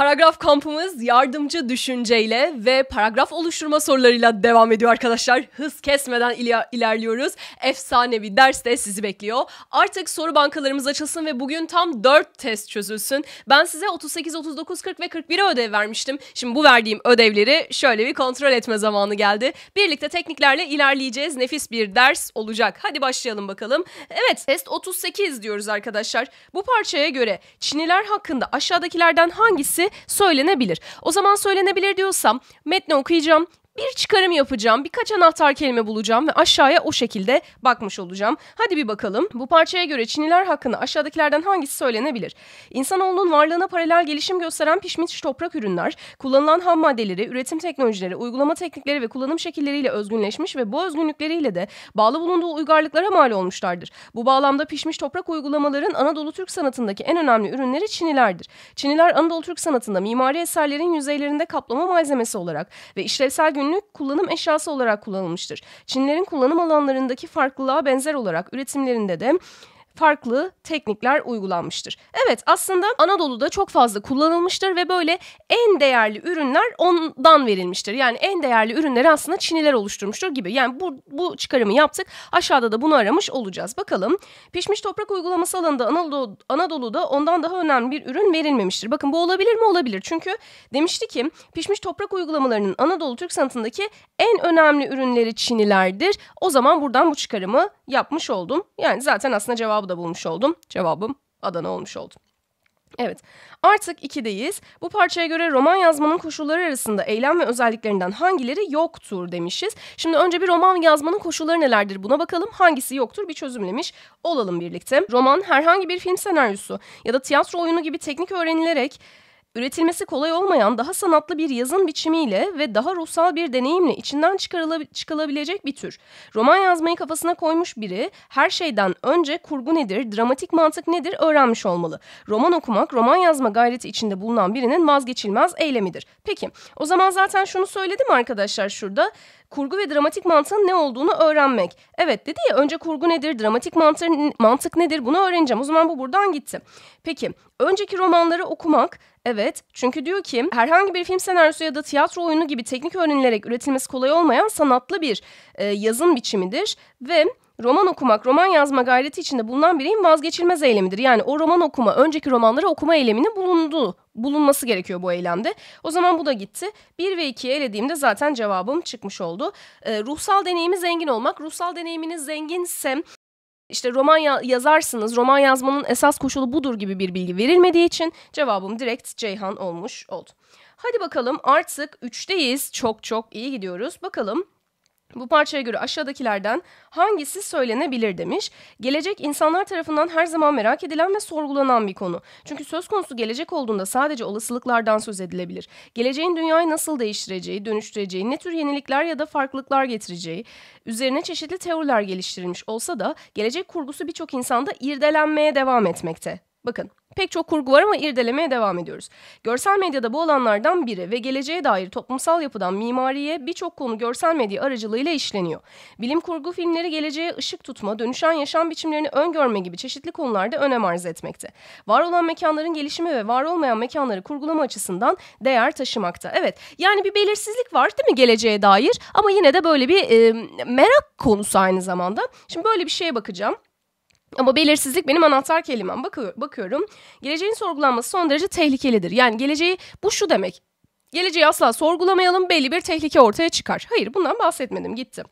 Paragraf kampımız yardımcı düşünceyle ve paragraf oluşturma sorularıyla devam ediyor arkadaşlar. Hız kesmeden iler- ilerliyoruz. Efsanevi ders de sizi bekliyor. Artık soru bankalarımız açılsın ve bugün tam 4 test çözülsün. Ben size 38, 39, 40 ve 41 ödev vermiştim. Şimdi bu verdiğim ödevleri şöyle bir kontrol etme zamanı geldi. Birlikte tekniklerle ilerleyeceğiz. Nefis bir ders olacak. Hadi başlayalım bakalım. Evet test 38 diyoruz arkadaşlar. Bu parçaya göre Çiniler hakkında aşağıdakilerden hangisi söylenebilir. O zaman söylenebilir diyorsam metni okuyacağım, bir çıkarım yapacağım. Birkaç anahtar kelime bulacağım ve aşağıya o şekilde bakmış olacağım. Hadi bir bakalım. Bu parçaya göre Çiniler hakkında aşağıdakilerden hangisi söylenebilir? İnsanoğlunun varlığına paralel gelişim gösteren pişmiş toprak ürünler, kullanılan ham maddeleri, üretim teknolojileri, uygulama teknikleri ve kullanım şekilleriyle özgünleşmiş ve bu özgünlükleriyle de bağlı bulunduğu uygarlıklara mal olmuşlardır. Bu bağlamda pişmiş toprak uygulamaların Anadolu Türk sanatındaki en önemli ürünleri Çinilerdir. Çiniler Anadolu Türk sanatında mimari eserlerin yüzeylerinde kaplama malzemesi olarak ve işlevsel günlük günlük kullanım eşyası olarak kullanılmıştır. Çinlerin kullanım alanlarındaki farklılığa benzer olarak üretimlerinde de farklı teknikler uygulanmıştır. Evet aslında Anadolu'da çok fazla kullanılmıştır ve böyle en değerli ürünler ondan verilmiştir. Yani en değerli ürünleri aslında Çiniler oluşturmuştur gibi. Yani bu, bu çıkarımı yaptık. Aşağıda da bunu aramış olacağız. Bakalım pişmiş toprak uygulaması alanında Anadolu, Anadolu'da ondan daha önemli bir ürün verilmemiştir. Bakın bu olabilir mi? Olabilir. Çünkü demişti ki pişmiş toprak uygulamalarının Anadolu Türk sanatındaki en önemli ürünleri Çinilerdir. O zaman buradan bu çıkarımı yapmış oldum. Yani zaten aslında cevabı da bulmuş oldum. Cevabım Adana olmuş oldu. Evet, artık 2'deyiz. Bu parçaya göre roman yazmanın koşulları arasında eylem ve özelliklerinden hangileri yoktur demişiz. Şimdi önce bir roman yazmanın koşulları nelerdir buna bakalım. Hangisi yoktur bir çözümlemiş olalım birlikte. Roman herhangi bir film senaryosu ya da tiyatro oyunu gibi teknik öğrenilerek üretilmesi kolay olmayan daha sanatlı bir yazım biçimiyle ve daha ruhsal bir deneyimle içinden çıkılabilecek bir tür. Roman yazmayı kafasına koymuş biri her şeyden önce kurgu nedir, dramatik mantık nedir öğrenmiş olmalı. Roman okumak, roman yazma gayreti içinde bulunan birinin vazgeçilmez eylemidir. Peki, o zaman zaten şunu söyledim arkadaşlar şurada kurgu ve dramatik mantığın ne olduğunu öğrenmek. Evet dedi ya önce kurgu nedir, dramatik mantık nedir bunu öğreneceğim. O zaman bu buradan gitti. Peki önceki romanları okumak Evet çünkü diyor ki herhangi bir film senaryosu ya da tiyatro oyunu gibi teknik öğrenilerek üretilmesi kolay olmayan sanatlı bir e, yazım biçimidir ve roman okumak, roman yazma gayreti içinde bulunan bireyin vazgeçilmez eylemidir. Yani o roman okuma, önceki romanları okuma eylemini bulundu, bulunması gerekiyor bu eylemde. O zaman bu da gitti. 1 ve 2'yi elediğimde zaten cevabım çıkmış oldu. E, ruhsal deneyimi zengin olmak. Ruhsal deneyiminiz zenginse işte roman ya- yazarsınız, roman yazmanın esas koşulu budur gibi bir bilgi verilmediği için cevabım direkt Ceyhan olmuş oldu. Hadi bakalım artık üçteyiz, Çok çok iyi gidiyoruz. Bakalım bu parçaya göre aşağıdakilerden hangisi söylenebilir demiş. Gelecek insanlar tarafından her zaman merak edilen ve sorgulanan bir konu. Çünkü söz konusu gelecek olduğunda sadece olasılıklardan söz edilebilir. Geleceğin dünyayı nasıl değiştireceği, dönüştüreceği, ne tür yenilikler ya da farklılıklar getireceği üzerine çeşitli teoriler geliştirilmiş olsa da gelecek kurgusu birçok insanda irdelenmeye devam etmekte. Bakın Pek çok kurgu var ama irdelemeye devam ediyoruz. Görsel medyada bu alanlardan biri ve geleceğe dair toplumsal yapıdan mimariye birçok konu görsel medya aracılığıyla işleniyor. Bilim kurgu filmleri geleceğe ışık tutma, dönüşen yaşam biçimlerini öngörme gibi çeşitli konularda önem arz etmekte. Var olan mekanların gelişimi ve var olmayan mekanları kurgulama açısından değer taşımakta. Evet yani bir belirsizlik var değil mi geleceğe dair ama yine de böyle bir e, merak konusu aynı zamanda. Şimdi böyle bir şeye bakacağım. Ama belirsizlik benim anahtar kelimem. Bakıyor, bakıyorum. Geleceğin sorgulanması son derece tehlikelidir. Yani geleceği bu şu demek. Geleceği asla sorgulamayalım belli bir tehlike ortaya çıkar. Hayır bundan bahsetmedim gittim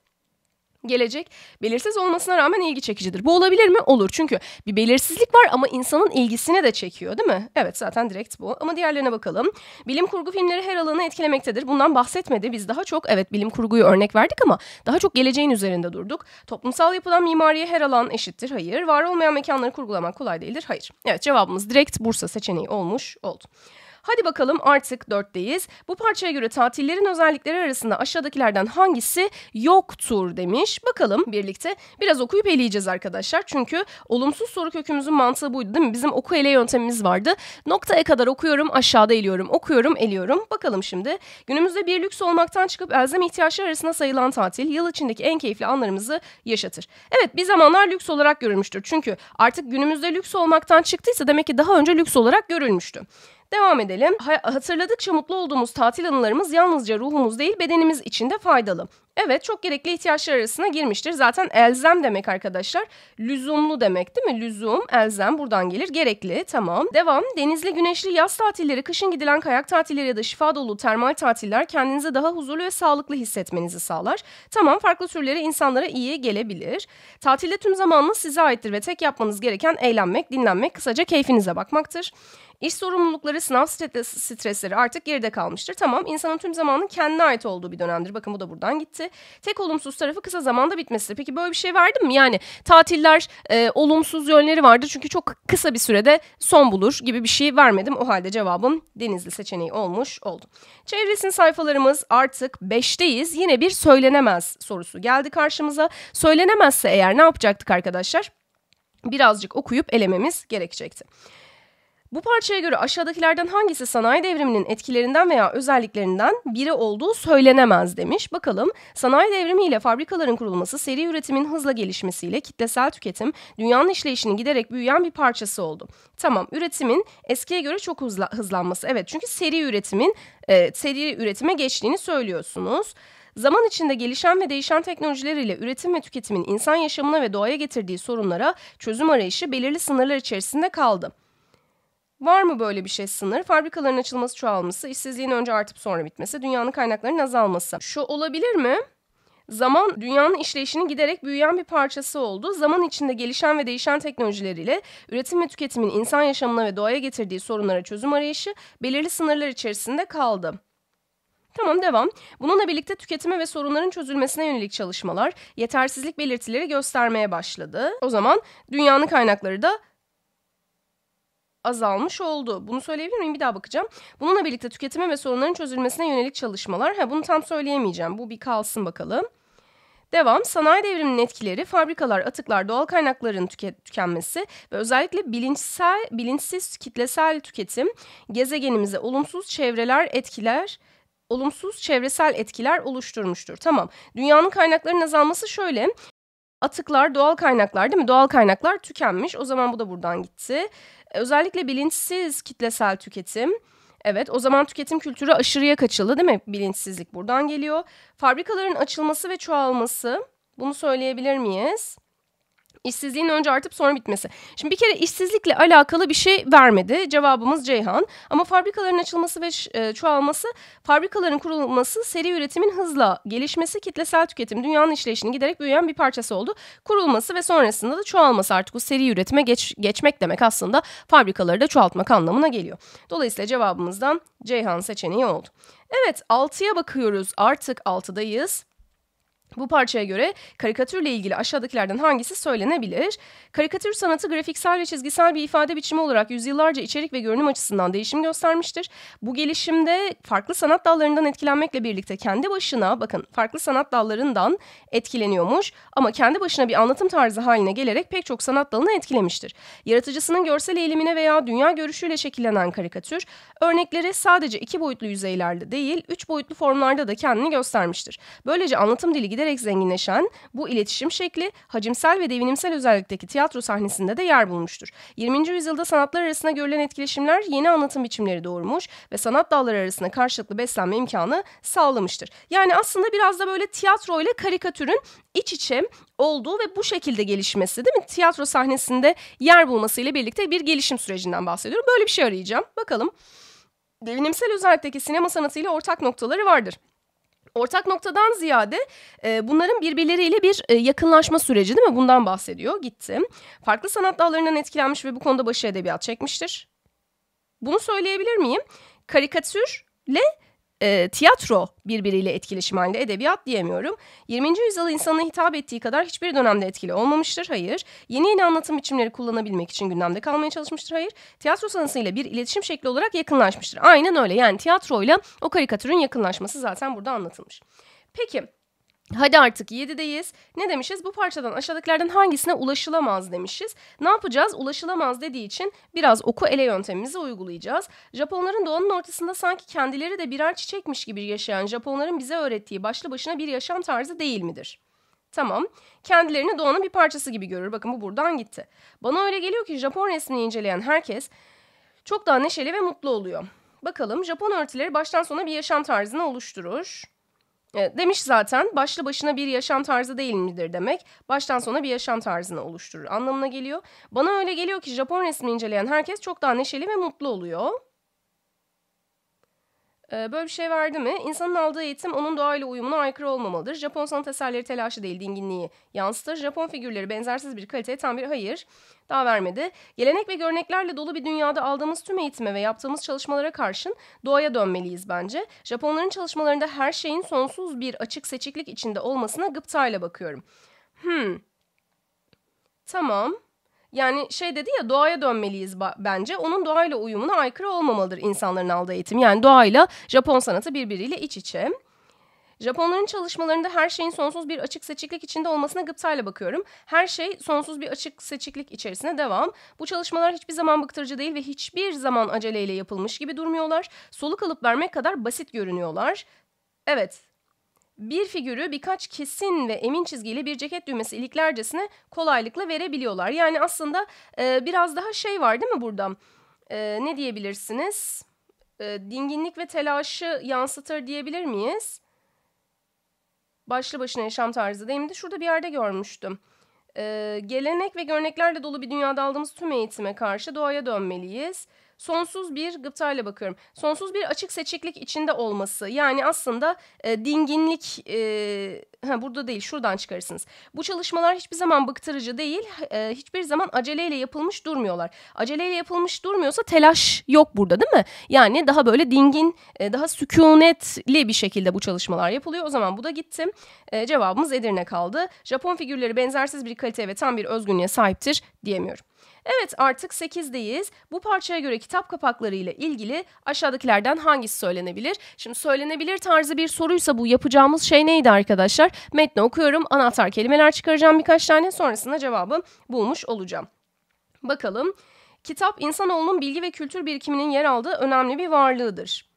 gelecek belirsiz olmasına rağmen ilgi çekicidir. Bu olabilir mi? Olur. Çünkü bir belirsizlik var ama insanın ilgisini de çekiyor değil mi? Evet zaten direkt bu. Ama diğerlerine bakalım. Bilim kurgu filmleri her alanı etkilemektedir. Bundan bahsetmedi. Biz daha çok evet bilim kurguyu örnek verdik ama daha çok geleceğin üzerinde durduk. Toplumsal yapılan mimariye her alan eşittir. Hayır. Var olmayan mekanları kurgulamak kolay değildir. Hayır. Evet cevabımız direkt Bursa seçeneği olmuş oldu. Hadi bakalım artık dörtteyiz. Bu parçaya göre tatillerin özellikleri arasında aşağıdakilerden hangisi yoktur demiş. Bakalım birlikte biraz okuyup eleyeceğiz arkadaşlar. Çünkü olumsuz soru kökümüzün mantığı buydu değil mi? Bizim oku ele yöntemimiz vardı. Noktaya kadar okuyorum aşağıda eliyorum. Okuyorum eliyorum. Bakalım şimdi. Günümüzde bir lüks olmaktan çıkıp elzem ihtiyaçları arasında sayılan tatil yıl içindeki en keyifli anlarımızı yaşatır. Evet bir zamanlar lüks olarak görülmüştür. Çünkü artık günümüzde lüks olmaktan çıktıysa demek ki daha önce lüks olarak görülmüştü. Devam edelim. hatırladıkça mutlu olduğumuz tatil anılarımız yalnızca ruhumuz değil bedenimiz için de faydalı. Evet çok gerekli ihtiyaçlar arasına girmiştir. Zaten elzem demek arkadaşlar. Lüzumlu demek değil mi? Lüzum, elzem buradan gelir. Gerekli tamam. Devam. Denizli, güneşli yaz tatilleri, kışın gidilen kayak tatilleri ya da şifa dolu termal tatiller kendinizi daha huzurlu ve sağlıklı hissetmenizi sağlar. Tamam farklı türleri insanlara iyi gelebilir. Tatilde tüm zamanınız size aittir ve tek yapmanız gereken eğlenmek, dinlenmek, kısaca keyfinize bakmaktır. İş sorumlulukları, sınav stresleri artık geride kalmıştır. Tamam insanın tüm zamanının kendine ait olduğu bir dönemdir. Bakın bu da buradan gitti. Tek olumsuz tarafı kısa zamanda bitmesi. Peki böyle bir şey verdim mi? Yani tatiller e, olumsuz yönleri vardır çünkü çok kısa bir sürede son bulur gibi bir şey vermedim. O halde cevabım Denizli seçeneği olmuş oldu. Çevresin sayfalarımız artık 5'teyiz. Yine bir söylenemez sorusu geldi karşımıza. Söylenemezse eğer ne yapacaktık arkadaşlar? Birazcık okuyup elememiz gerekecekti. Bu parçaya göre aşağıdakilerden hangisi sanayi devriminin etkilerinden veya özelliklerinden biri olduğu söylenemez demiş. Bakalım sanayi devrimiyle fabrikaların kurulması, seri üretimin hızla gelişmesiyle kitlesel tüketim dünyanın işleyişinin giderek büyüyen bir parçası oldu. Tamam üretimin eskiye göre çok hızla, hızlanması. Evet çünkü seri üretimin e, seri üretime geçtiğini söylüyorsunuz. Zaman içinde gelişen ve değişen teknolojiler ile üretim ve tüketimin insan yaşamına ve doğaya getirdiği sorunlara çözüm arayışı belirli sınırlar içerisinde kaldı. Var mı böyle bir şey sınır? Fabrikaların açılması çoğalması, işsizliğin önce artıp sonra bitmesi, dünyanın kaynaklarının azalması. Şu olabilir mi? Zaman dünyanın işleyişinin giderek büyüyen bir parçası oldu. Zaman içinde gelişen ve değişen teknolojileriyle üretim ve tüketimin insan yaşamına ve doğaya getirdiği sorunlara çözüm arayışı belirli sınırlar içerisinde kaldı. Tamam devam. Bununla birlikte tüketime ve sorunların çözülmesine yönelik çalışmalar yetersizlik belirtileri göstermeye başladı. O zaman dünyanın kaynakları da azalmış oldu. Bunu söyleyebilir miyim? Bir daha bakacağım. Bununla birlikte tüketime ve sorunların çözülmesine yönelik çalışmalar. Ha, bunu tam söyleyemeyeceğim. Bu bir kalsın bakalım. Devam, sanayi devriminin etkileri, fabrikalar, atıklar, doğal kaynakların tüke, tükenmesi ve özellikle bilinçsel, bilinçsiz kitlesel tüketim gezegenimize olumsuz çevreler etkiler olumsuz çevresel etkiler oluşturmuştur. Tamam. Dünyanın kaynaklarının azalması şöyle. Atıklar, doğal kaynaklar değil mi? Doğal kaynaklar tükenmiş. O zaman bu da buradan gitti. E, özellikle bilinçsiz kitlesel tüketim. Evet o zaman tüketim kültürü aşırıya kaçıldı değil mi? Bilinçsizlik buradan geliyor. Fabrikaların açılması ve çoğalması bunu söyleyebilir miyiz? İşsizliğin önce artıp sonra bitmesi. Şimdi bir kere işsizlikle alakalı bir şey vermedi. Cevabımız Ceyhan. Ama fabrikaların açılması ve e, çoğalması, fabrikaların kurulması, seri üretimin hızla gelişmesi, kitlesel tüketim, dünyanın işleyişini giderek büyüyen bir parçası oldu. Kurulması ve sonrasında da çoğalması artık bu seri üretime geç, geçmek demek aslında fabrikaları da çoğaltmak anlamına geliyor. Dolayısıyla cevabımızdan Ceyhan seçeneği oldu. Evet 6'ya bakıyoruz artık 6'dayız. Bu parçaya göre karikatürle ilgili aşağıdakilerden hangisi söylenebilir? Karikatür sanatı grafiksel ve çizgisel bir ifade biçimi olarak yüzyıllarca içerik ve görünüm açısından değişim göstermiştir. Bu gelişimde farklı sanat dallarından etkilenmekle birlikte kendi başına bakın farklı sanat dallarından etkileniyormuş ama kendi başına bir anlatım tarzı haline gelerek pek çok sanat dalını etkilemiştir. Yaratıcısının görsel eğilimine veya dünya görüşüyle şekillenen karikatür örnekleri sadece iki boyutlu yüzeylerde değil üç boyutlu formlarda da kendini göstermiştir. Böylece anlatım dili giderek zenginleşen bu iletişim şekli hacimsel ve devinimsel özellikteki tiyatro sahnesinde de yer bulmuştur. 20. yüzyılda sanatlar arasında görülen etkileşimler yeni anlatım biçimleri doğurmuş ve sanat dalları arasında karşılıklı beslenme imkanı sağlamıştır. Yani aslında biraz da böyle tiyatro ile karikatürün iç içe olduğu ve bu şekilde gelişmesi değil mi? Tiyatro sahnesinde yer bulmasıyla birlikte bir gelişim sürecinden bahsediyorum. Böyle bir şey arayacağım. Bakalım. Devinimsel özellikteki sinema sanatı ile ortak noktaları vardır. Ortak noktadan ziyade e, bunların birbirleriyle bir e, yakınlaşma süreci değil mi? Bundan bahsediyor. Gittim. Farklı sanat dallarından etkilenmiş ve bu konuda başı edebiyat çekmiştir. Bunu söyleyebilir miyim? Karikatürle e, tiyatro birbiriyle etkileşim halinde edebiyat diyemiyorum. 20. yüzyıl insanına hitap ettiği kadar hiçbir dönemde etkili olmamıştır. Hayır. Yeni yeni anlatım biçimleri kullanabilmek için gündemde kalmaya çalışmıştır. Hayır. Tiyatro sanatıyla bir iletişim şekli olarak yakınlaşmıştır. Aynen öyle. Yani tiyatroyla o karikatürün yakınlaşması zaten burada anlatılmış. Peki Hadi artık 7'deyiz. Ne demişiz? Bu parçadan aşağıdakilerden hangisine ulaşılamaz demişiz. Ne yapacağız? Ulaşılamaz dediği için biraz oku ele yöntemimizi uygulayacağız. Japonların doğanın ortasında sanki kendileri de birer çiçekmiş gibi yaşayan Japonların bize öğrettiği başlı başına bir yaşam tarzı değil midir? Tamam. Kendilerini doğanın bir parçası gibi görür. Bakın bu buradan gitti. Bana öyle geliyor ki Japon resmini inceleyen herkes çok daha neşeli ve mutlu oluyor. Bakalım Japon örtüleri baştan sona bir yaşam tarzını oluşturur. E, demiş zaten başlı başına bir yaşam tarzı değil midir demek baştan sona bir yaşam tarzını oluşturur anlamına geliyor. Bana öyle geliyor ki Japon resmi inceleyen herkes çok daha neşeli ve mutlu oluyor. Ee, böyle bir şey verdi mi? İnsanın aldığı eğitim onun doğayla uyumuna aykırı olmamalıdır. Japon sanat eserleri telaşı değil dinginliği yansıtır. Japon figürleri benzersiz bir kaliteye tam bir hayır daha vermedi. Gelenek ve görneklerle dolu bir dünyada aldığımız tüm eğitime ve yaptığımız çalışmalara karşın doğaya dönmeliyiz bence. Japonların çalışmalarında her şeyin sonsuz bir açık seçiklik içinde olmasına gıptayla bakıyorum. Hmm. Tamam. Yani şey dedi ya doğaya dönmeliyiz bence. Onun doğayla uyumuna aykırı olmamalıdır insanların aldığı eğitim. Yani doğayla Japon sanatı birbiriyle iç içe. Japonların çalışmalarında her şeyin sonsuz bir açık seçiklik içinde olmasına gıptayla bakıyorum. Her şey sonsuz bir açık seçiklik içerisine devam. Bu çalışmalar hiçbir zaman bıktırıcı değil ve hiçbir zaman aceleyle yapılmış gibi durmuyorlar. Soluk alıp vermek kadar basit görünüyorlar. Evet, bir figürü birkaç kesin ve emin çizgiyle bir ceket düğmesi iliklercesine kolaylıkla verebiliyorlar. Yani aslında e, biraz daha şey var değil mi burada? E, ne diyebilirsiniz? E, dinginlik ve telaşı yansıtır diyebilir miyiz? Başlı başına yaşam tarzı de, şurada bir yerde görmüştüm. E, gelenek ve görneklerle dolu bir dünyada aldığımız tüm eğitime karşı doğaya dönmeliyiz sonsuz bir gıptayla bakıyorum. Sonsuz bir açık seçiklik içinde olması. Yani aslında e, dinginlik e, ha, burada değil şuradan çıkarırsınız. Bu çalışmalar hiçbir zaman bıktırıcı değil. E, hiçbir zaman aceleyle yapılmış durmuyorlar. Aceleyle yapılmış durmuyorsa telaş yok burada değil mi? Yani daha böyle dingin, e, daha sükunetli bir şekilde bu çalışmalar yapılıyor. O zaman bu da gittim. E, cevabımız Edirne kaldı. Japon figürleri benzersiz bir kalite ve tam bir özgünlüğe sahiptir diyemiyorum. Evet artık 8'deyiz. Bu parçaya göre kitap kapakları ile ilgili aşağıdakilerden hangisi söylenebilir? Şimdi söylenebilir tarzı bir soruysa bu yapacağımız şey neydi arkadaşlar? Metni okuyorum, anahtar kelimeler çıkaracağım birkaç tane sonrasında cevabı bulmuş olacağım. Bakalım. Kitap insanoğlunun bilgi ve kültür birikiminin yer aldığı önemli bir varlığıdır.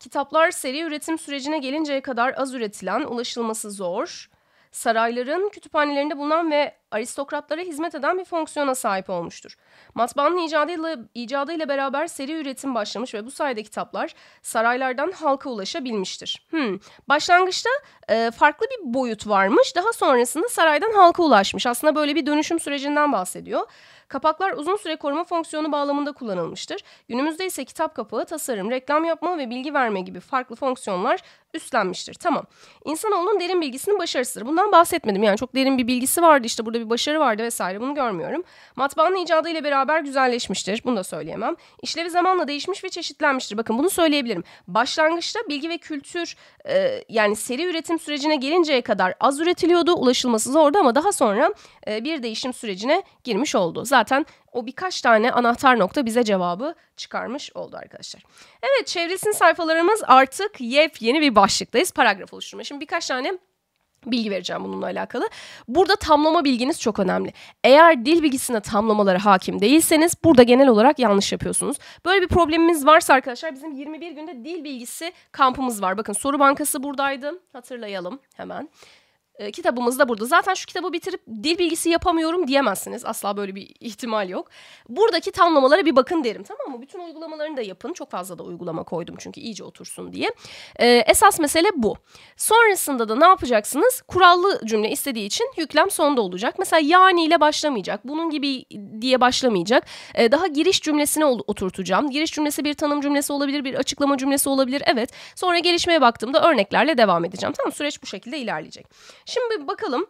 Kitaplar seri üretim sürecine gelinceye kadar az üretilen, ulaşılması zor, sarayların kütüphanelerinde bulunan ve aristokratlara hizmet eden bir fonksiyona sahip olmuştur. Matbaanın icadıyla, icadıyla beraber seri üretim başlamış ve bu sayede kitaplar saraylardan halka ulaşabilmiştir. Hmm. Başlangıçta e, farklı bir boyut varmış, daha sonrasında saraydan halka ulaşmış. Aslında böyle bir dönüşüm sürecinden bahsediyor. Kapaklar uzun süre koruma fonksiyonu bağlamında kullanılmıştır. Günümüzde ise kitap kapağı tasarım, reklam yapma ve bilgi verme gibi farklı fonksiyonlar üstlenmiştir. Tamam. İnsanoğlunun derin bilgisinin başarısıdır. Bundan bahsetmedim. Yani çok derin bir bilgisi vardı işte burada bir başarı vardı vesaire bunu görmüyorum. Matbaanın icadı ile beraber güzelleşmiştir. Bunu da söyleyemem. İşlevi zamanla değişmiş ve çeşitlenmiştir. Bakın bunu söyleyebilirim. Başlangıçta bilgi ve kültür e, yani seri üretim sürecine gelinceye kadar az üretiliyordu. Ulaşılması zordu ama daha sonra e, bir değişim sürecine girmiş oldu. Zaten o birkaç tane anahtar nokta bize cevabı çıkarmış oldu arkadaşlar. Evet çevresin sayfalarımız artık yepyeni bir başlıktayız. Paragraf oluşturma. Şimdi birkaç tane bilgi vereceğim bununla alakalı. Burada tamlama bilginiz çok önemli. Eğer dil bilgisine tamlamalara hakim değilseniz burada genel olarak yanlış yapıyorsunuz. Böyle bir problemimiz varsa arkadaşlar bizim 21 günde dil bilgisi kampımız var. Bakın soru bankası buradaydı. Hatırlayalım hemen. E, ee, kitabımız da burada. Zaten şu kitabı bitirip dil bilgisi yapamıyorum diyemezsiniz. Asla böyle bir ihtimal yok. Buradaki tamlamalara bir bakın derim tamam mı? Bütün uygulamalarını da yapın. Çok fazla da uygulama koydum çünkü iyice otursun diye. E, esas mesele bu. Sonrasında da ne yapacaksınız? Kurallı cümle istediği için yüklem sonda olacak. Mesela yani ile başlamayacak. Bunun gibi diye başlamayacak. E, daha giriş cümlesine oturtacağım. Giriş cümlesi bir tanım cümlesi olabilir, bir açıklama cümlesi olabilir. Evet. Sonra gelişmeye baktığımda örneklerle devam edeceğim. Tamam süreç bu şekilde ilerleyecek. Şimdi bakalım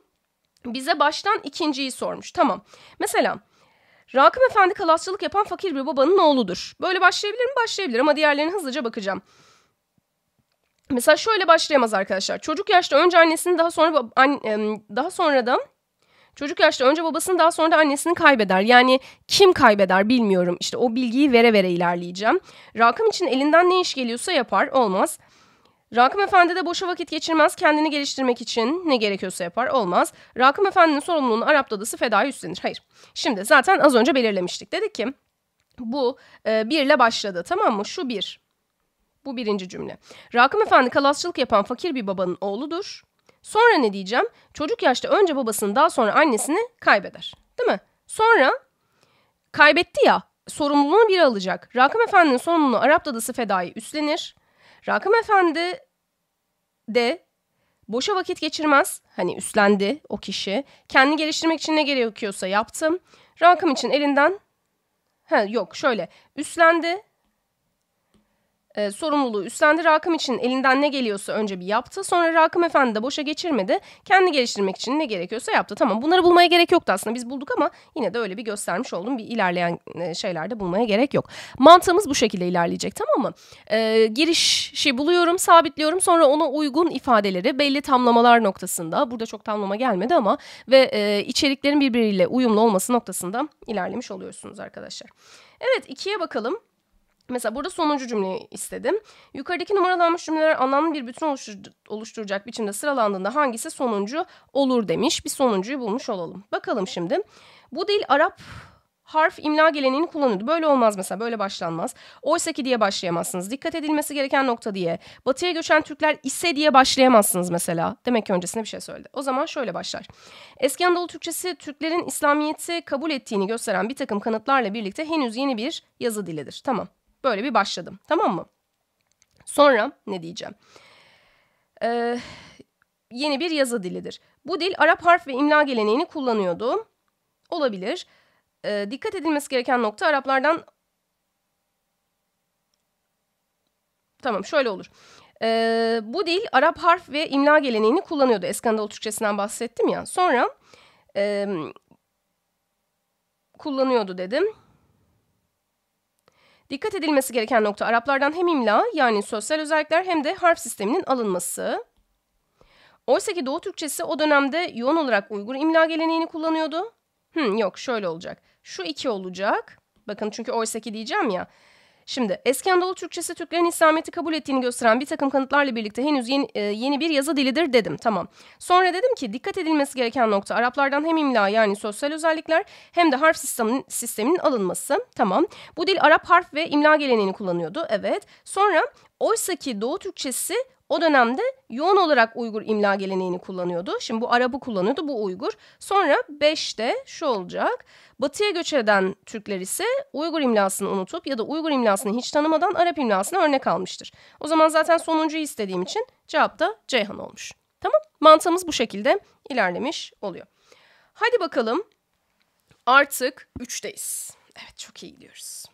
bize baştan ikinciyi sormuş. Tamam. Mesela Rakım Efendi kalasçılık yapan fakir bir babanın oğludur. Böyle başlayabilir mi? Başlayabilir ama diğerlerine hızlıca bakacağım. Mesela şöyle başlayamaz arkadaşlar. Çocuk yaşta önce annesini daha sonra daha sonra da Çocuk yaşta önce babasını daha sonra da annesini kaybeder. Yani kim kaybeder bilmiyorum. İşte o bilgiyi vere vere ilerleyeceğim. Rakım için elinden ne iş geliyorsa yapar. Olmaz. Rakım Efendi de boşa vakit geçirmez, kendini geliştirmek için ne gerekiyorsa yapar, olmaz. Rakım Efendi'nin sorumluluğunu Arap dadısı fedaya üstlenir. Hayır, şimdi zaten az önce belirlemiştik. Dedik ki bu e, birle başladı tamam mı? Şu bir. Bu birinci cümle. Rakım Efendi kalasçılık yapan fakir bir babanın oğludur. Sonra ne diyeceğim? Çocuk yaşta önce babasını daha sonra annesini kaybeder. Değil mi? Sonra kaybetti ya sorumluluğunu bir alacak. Rakım Efendi'nin sorumluluğunu Arap dadısı fedai üstlenir. Rakım Efendi de boşa vakit geçirmez. Hani üstlendi o kişi. Kendi geliştirmek için ne gerekiyorsa yaptım. Rakım için elinden... Ha, yok şöyle üstlendi e, sorumluluğu üstlendi. Rakım için elinden ne geliyorsa önce bir yaptı. Sonra Rakım Efendi de boşa geçirmedi. Kendi geliştirmek için ne gerekiyorsa yaptı. Tamam bunları bulmaya gerek yoktu aslında. Biz bulduk ama yine de öyle bir göstermiş oldum. Bir ilerleyen e, şeylerde bulmaya gerek yok. Mantığımız bu şekilde ilerleyecek tamam mı? E, girişi buluyorum, sabitliyorum. Sonra ona uygun ifadeleri belli tamlamalar noktasında. Burada çok tamlama gelmedi ama ve e, içeriklerin birbiriyle uyumlu olması noktasında ilerlemiş oluyorsunuz arkadaşlar. Evet ikiye bakalım. Mesela burada sonuncu cümleyi istedim. Yukarıdaki numaralanmış cümleler anlamlı bir bütün oluşturacak biçimde sıralandığında hangisi sonuncu olur demiş. Bir sonuncuyu bulmuş olalım. Bakalım şimdi. Bu dil Arap harf imla geleneğini kullanıyordu. Böyle olmaz mesela böyle başlanmaz. Oysa ki diye başlayamazsınız. Dikkat edilmesi gereken nokta diye. Batıya göçen Türkler ise diye başlayamazsınız mesela. Demek ki öncesinde bir şey söyledi. O zaman şöyle başlar. Eski Anadolu Türkçesi Türklerin İslamiyet'i kabul ettiğini gösteren bir takım kanıtlarla birlikte henüz yeni bir yazı dilidir. Tamam Böyle bir başladım tamam mı? Sonra ne diyeceğim? Ee, yeni bir yazı dilidir. Bu dil Arap harf ve imla geleneğini kullanıyordu. Olabilir. Ee, dikkat edilmesi gereken nokta Araplardan... Tamam şöyle olur. Ee, bu dil Arap harf ve imla geleneğini kullanıyordu. Eskandalı Anadolu Türkçesinden bahsettim ya. Sonra e, kullanıyordu dedim. Dikkat edilmesi gereken nokta Araplardan hem imla yani sosyal özellikler hem de harf sisteminin alınması. Oysa ki Doğu Türkçesi o dönemde yoğun olarak Uygur imla geleneğini kullanıyordu. Hmm, yok şöyle olacak. Şu iki olacak. Bakın çünkü oysa ki diyeceğim ya. Şimdi eski Anadolu Türkçesi Türklerin İslamiyet'i kabul ettiğini gösteren bir takım kanıtlarla birlikte henüz yeni, e, yeni bir yazı dilidir dedim. Tamam. Sonra dedim ki dikkat edilmesi gereken nokta Araplardan hem imla yani sosyal özellikler hem de harf sistemin, sisteminin alınması. Tamam. Bu dil Arap harf ve imla geleneğini kullanıyordu. Evet. Sonra oysa ki Doğu Türkçesi o dönemde yoğun olarak Uygur imla geleneğini kullanıyordu. Şimdi bu Arap'ı kullanıyordu, bu Uygur. Sonra 5'te şu olacak. Batıya göç eden Türkler ise Uygur imlasını unutup ya da Uygur imlasını hiç tanımadan Arap imlasına örnek almıştır. O zaman zaten sonuncuyu istediğim için cevap da Ceyhan olmuş. Tamam, mantığımız bu şekilde ilerlemiş oluyor. Hadi bakalım artık 3'teyiz. Evet çok iyi gidiyoruz.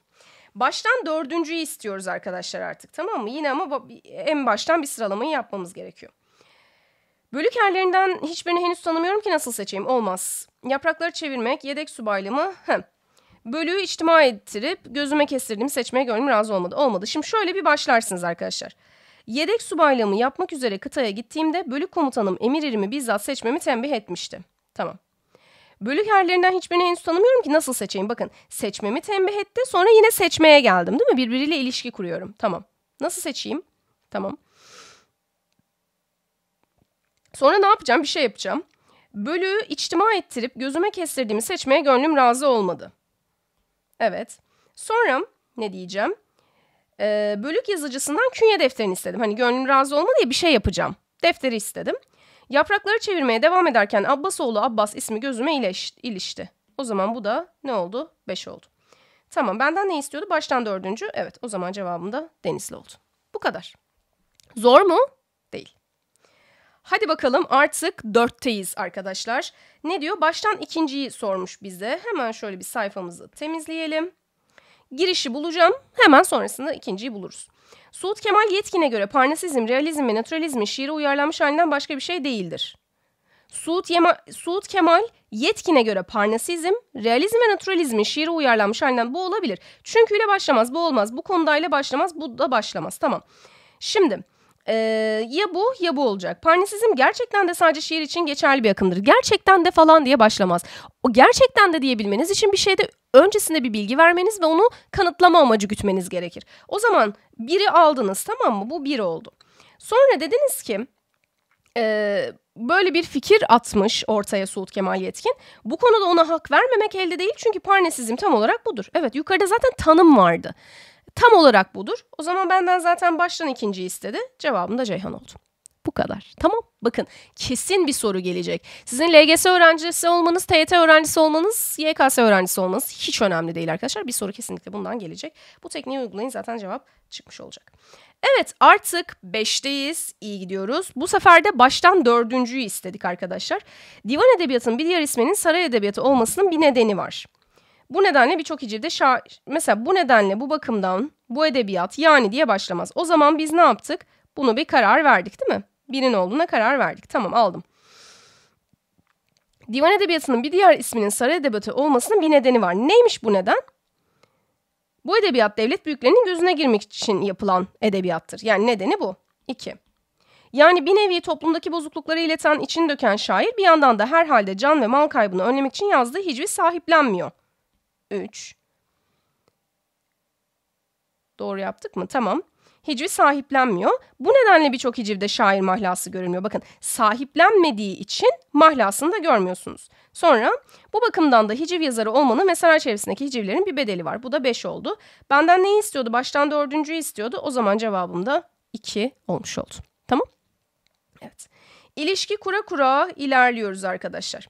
Baştan dördüncüyü istiyoruz arkadaşlar artık tamam mı? Yine ama en baştan bir sıralamayı yapmamız gerekiyor. Bölük erlerinden hiçbirini henüz tanımıyorum ki nasıl seçeyim? Olmaz. Yaprakları çevirmek, yedek subaylı mı? Hem. Bölüğü içtima ettirip gözüme kestirdim seçmeye gönlüm razı olmadı. Olmadı. Şimdi şöyle bir başlarsınız arkadaşlar. Yedek subaylığımı yapmak üzere kıtaya gittiğimde bölük komutanım emir erimi bizzat seçmemi tembih etmişti. Tamam. Bölük harflerinden hiçbirini henüz tanımıyorum ki nasıl seçeyim? Bakın seçmemi tembih etti sonra yine seçmeye geldim değil mi? Birbiriyle ilişki kuruyorum. Tamam. Nasıl seçeyim? Tamam. Sonra ne yapacağım? Bir şey yapacağım. Bölüğü içtima ettirip gözüme kestirdiğimi seçmeye gönlüm razı olmadı. Evet. Sonra ne diyeceğim? Ee, bölük yazıcısından künye defterini istedim. Hani gönlüm razı olmadı diye bir şey yapacağım. Defteri istedim. Yaprakları çevirmeye devam ederken Abbasoğlu Abbas ismi gözüme ilişti. O zaman bu da ne oldu? Beş oldu. Tamam benden ne istiyordu? Baştan dördüncü. Evet o zaman cevabım da Denizli oldu. Bu kadar. Zor mu? Değil. Hadi bakalım artık dörtteyiz arkadaşlar. Ne diyor? Baştan ikinciyi sormuş bize. Hemen şöyle bir sayfamızı temizleyelim. Girişi bulacağım. Hemen sonrasında ikinciyi buluruz. Suud Kemal Yetkin'e göre parnasizm, realizm ve naturalizmin şiire uyarlanmış halinden başka bir şey değildir. Suud, Yema, Suud Kemal Yetkin'e göre parnasizm, realizm ve naturalizmin şiire uyarlanmış halinden bu olabilir. Çünkü ile başlamaz, bu olmaz, bu konuda başlamaz, bu da başlamaz. Tamam. Şimdi ee, ya bu ya bu olacak. Parnasizm gerçekten de sadece şiir için geçerli bir akımdır. Gerçekten de falan diye başlamaz. O gerçekten de diyebilmeniz için bir şeyde öncesinde bir bilgi vermeniz ve onu kanıtlama amacı gütmeniz gerekir. O zaman biri aldınız tamam mı? Bu bir oldu. Sonra dediniz ki e, böyle bir fikir atmış ortaya Suud Kemal Yetkin. Bu konuda ona hak vermemek elde değil çünkü parnesizm tam olarak budur. Evet yukarıda zaten tanım vardı. Tam olarak budur. O zaman benden zaten baştan ikinci istedi. Cevabım da Ceyhan oldu. Bu kadar. Tamam. Bakın kesin bir soru gelecek. Sizin LGS öğrencisi olmanız, TYT öğrencisi olmanız, YKS öğrencisi olmanız hiç önemli değil arkadaşlar. Bir soru kesinlikle bundan gelecek. Bu tekniği uygulayın zaten cevap çıkmış olacak. Evet artık 5'teyiz. İyi gidiyoruz. Bu sefer de baştan dördüncüyü istedik arkadaşlar. Divan edebiyatının bir diğer isminin saray edebiyatı olmasının bir nedeni var. Bu nedenle birçok hicivde şair... Mesela bu nedenle bu bakımdan bu edebiyat yani diye başlamaz. O zaman biz ne yaptık? Bunu bir karar verdik değil mi? birinin olduğuna karar verdik. Tamam aldım. Divan edebiyatının bir diğer isminin saray edebiyatı olmasının bir nedeni var. Neymiş bu neden? Bu edebiyat devlet büyüklerinin gözüne girmek için yapılan edebiyattır. Yani nedeni bu. İki. Yani bir nevi toplumdaki bozuklukları ileten, için döken şair bir yandan da herhalde can ve mal kaybını önlemek için yazdığı hicvi sahiplenmiyor. 3. Doğru yaptık mı? Tamam hicvi sahiplenmiyor. Bu nedenle birçok hicivde şair mahlası görünmüyor. Bakın sahiplenmediği için mahlasını da görmüyorsunuz. Sonra bu bakımdan da hiciv yazarı olmanın mesela çevresindeki hicivlerin bir bedeli var. Bu da 5 oldu. Benden neyi istiyordu? Baştan dördüncüyü istiyordu. O zaman cevabım da 2 olmuş oldu. Tamam? Evet. İlişki kura kura ilerliyoruz arkadaşlar.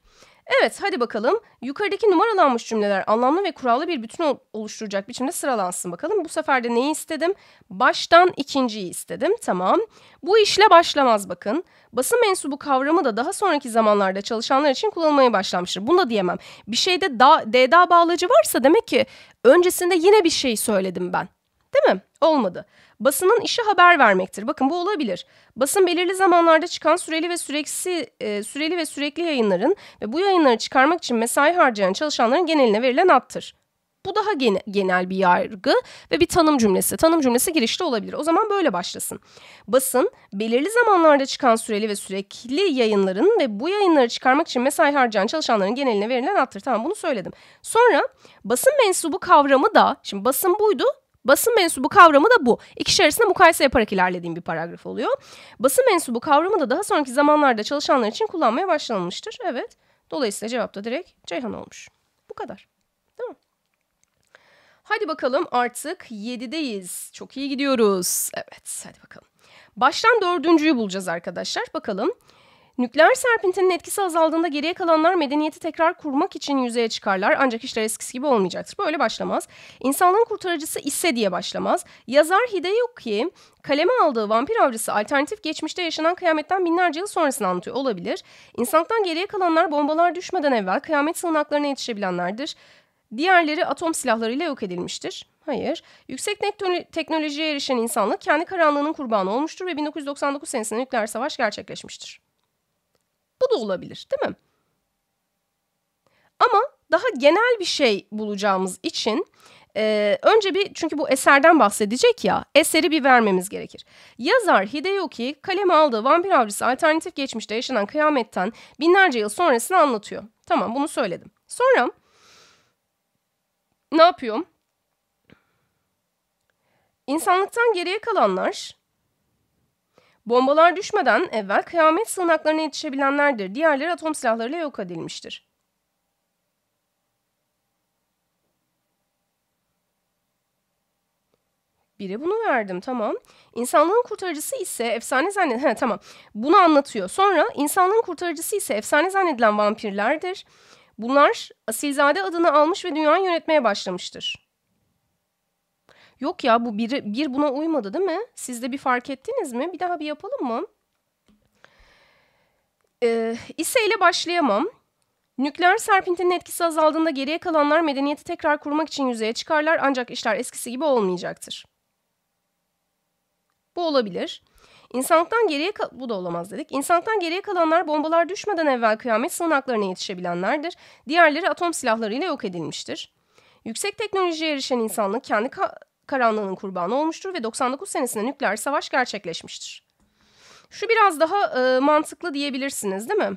Evet hadi bakalım yukarıdaki numaralanmış cümleler anlamlı ve kurallı bir bütün oluşturacak biçimde sıralansın bakalım. Bu sefer de neyi istedim? Baştan ikinciyi istedim tamam. Bu işle başlamaz bakın. Basın mensubu kavramı da daha sonraki zamanlarda çalışanlar için kullanılmaya başlamıştır. Bunu da diyemem. Bir şeyde da, DDA bağlacı varsa demek ki öncesinde yine bir şey söyledim ben. Değil mi? Olmadı. Basının işi haber vermektir. Bakın bu olabilir. Basın belirli zamanlarda çıkan süreli ve süreksi e, süreli ve sürekli yayınların ve bu yayınları çıkarmak için mesai harcayan çalışanların geneline verilen attır. Bu daha gene, genel bir yargı ve bir tanım cümlesi. Tanım cümlesi girişli olabilir. O zaman böyle başlasın. Basın belirli zamanlarda çıkan süreli ve sürekli yayınların ve bu yayınları çıkarmak için mesai harcayan çalışanların geneline verilen attır. Tamam bunu söyledim. Sonra basın mensubu kavramı da şimdi basın buydu Basın mensubu kavramı da bu. İkisi arasında mukayese yaparak ilerlediğim bir paragraf oluyor. Basın mensubu kavramı da daha sonraki zamanlarda çalışanlar için kullanmaya başlanmıştır. Evet. Dolayısıyla cevap da direkt Ceyhan olmuş. Bu kadar. Tamam. Hadi bakalım artık 7'deyiz. Çok iyi gidiyoruz. Evet hadi bakalım. Baştan dördüncüyü bulacağız arkadaşlar. Bakalım. Nükleer serpintinin etkisi azaldığında geriye kalanlar medeniyeti tekrar kurmak için yüzeye çıkarlar ancak işler eskisi gibi olmayacaktır. Böyle başlamaz. İnsanlığın kurtarıcısı ise diye başlamaz. Yazar Hideyuki kaleme aldığı vampir avcısı alternatif geçmişte yaşanan kıyametten binlerce yıl sonrasını anlatıyor olabilir. İnsanlıktan geriye kalanlar bombalar düşmeden evvel kıyamet sığınaklarına yetişebilenlerdir. Diğerleri atom silahlarıyla yok edilmiştir. Hayır. Yüksek teknolojiye erişen insanlık kendi karanlığının kurbanı olmuştur ve 1999 senesinde nükleer savaş gerçekleşmiştir. Bu da olabilir, değil mi? Ama daha genel bir şey bulacağımız için e, önce bir çünkü bu eserden bahsedecek ya eseri bir vermemiz gerekir. Yazar Hideyuki kaleme aldığı vampir avcısı alternatif geçmişte yaşanan kıyametten binlerce yıl sonrasını anlatıyor. Tamam bunu söyledim. Sonra ne yapıyorum? İnsanlıktan geriye kalanlar Bombalar düşmeden evvel kıyamet sığınaklarına yetişebilenlerdir. Diğerleri atom silahlarıyla yok edilmiştir. biri bunu verdim tamam. İnsanlığın kurtarıcısı ise efsane zannedilen... He, tamam bunu anlatıyor. Sonra insanlığın kurtarıcısı ise efsane zannedilen vampirlerdir. Bunlar asilzade adını almış ve dünyayı yönetmeye başlamıştır. Yok ya bu bir, bir buna uymadı değil mi? Siz de bir fark ettiniz mi? Bir daha bir yapalım mı? Ee, İSE ile başlayamam. Nükleer serpintinin etkisi azaldığında geriye kalanlar medeniyeti tekrar kurmak için yüzeye çıkarlar ancak işler eskisi gibi olmayacaktır. Bu olabilir. İnsanlıktan geriye bu da olamaz dedik. İnsanlıktan geriye kalanlar bombalar düşmeden evvel kıyamet sığınaklarına yetişebilenlerdir. Diğerleri atom silahlarıyla yok edilmiştir. Yüksek teknolojiye erişen insanlık kendi karanlığının kurbanı olmuştur ve 99 senesinde nükleer savaş gerçekleşmiştir. Şu biraz daha e, mantıklı diyebilirsiniz değil mi?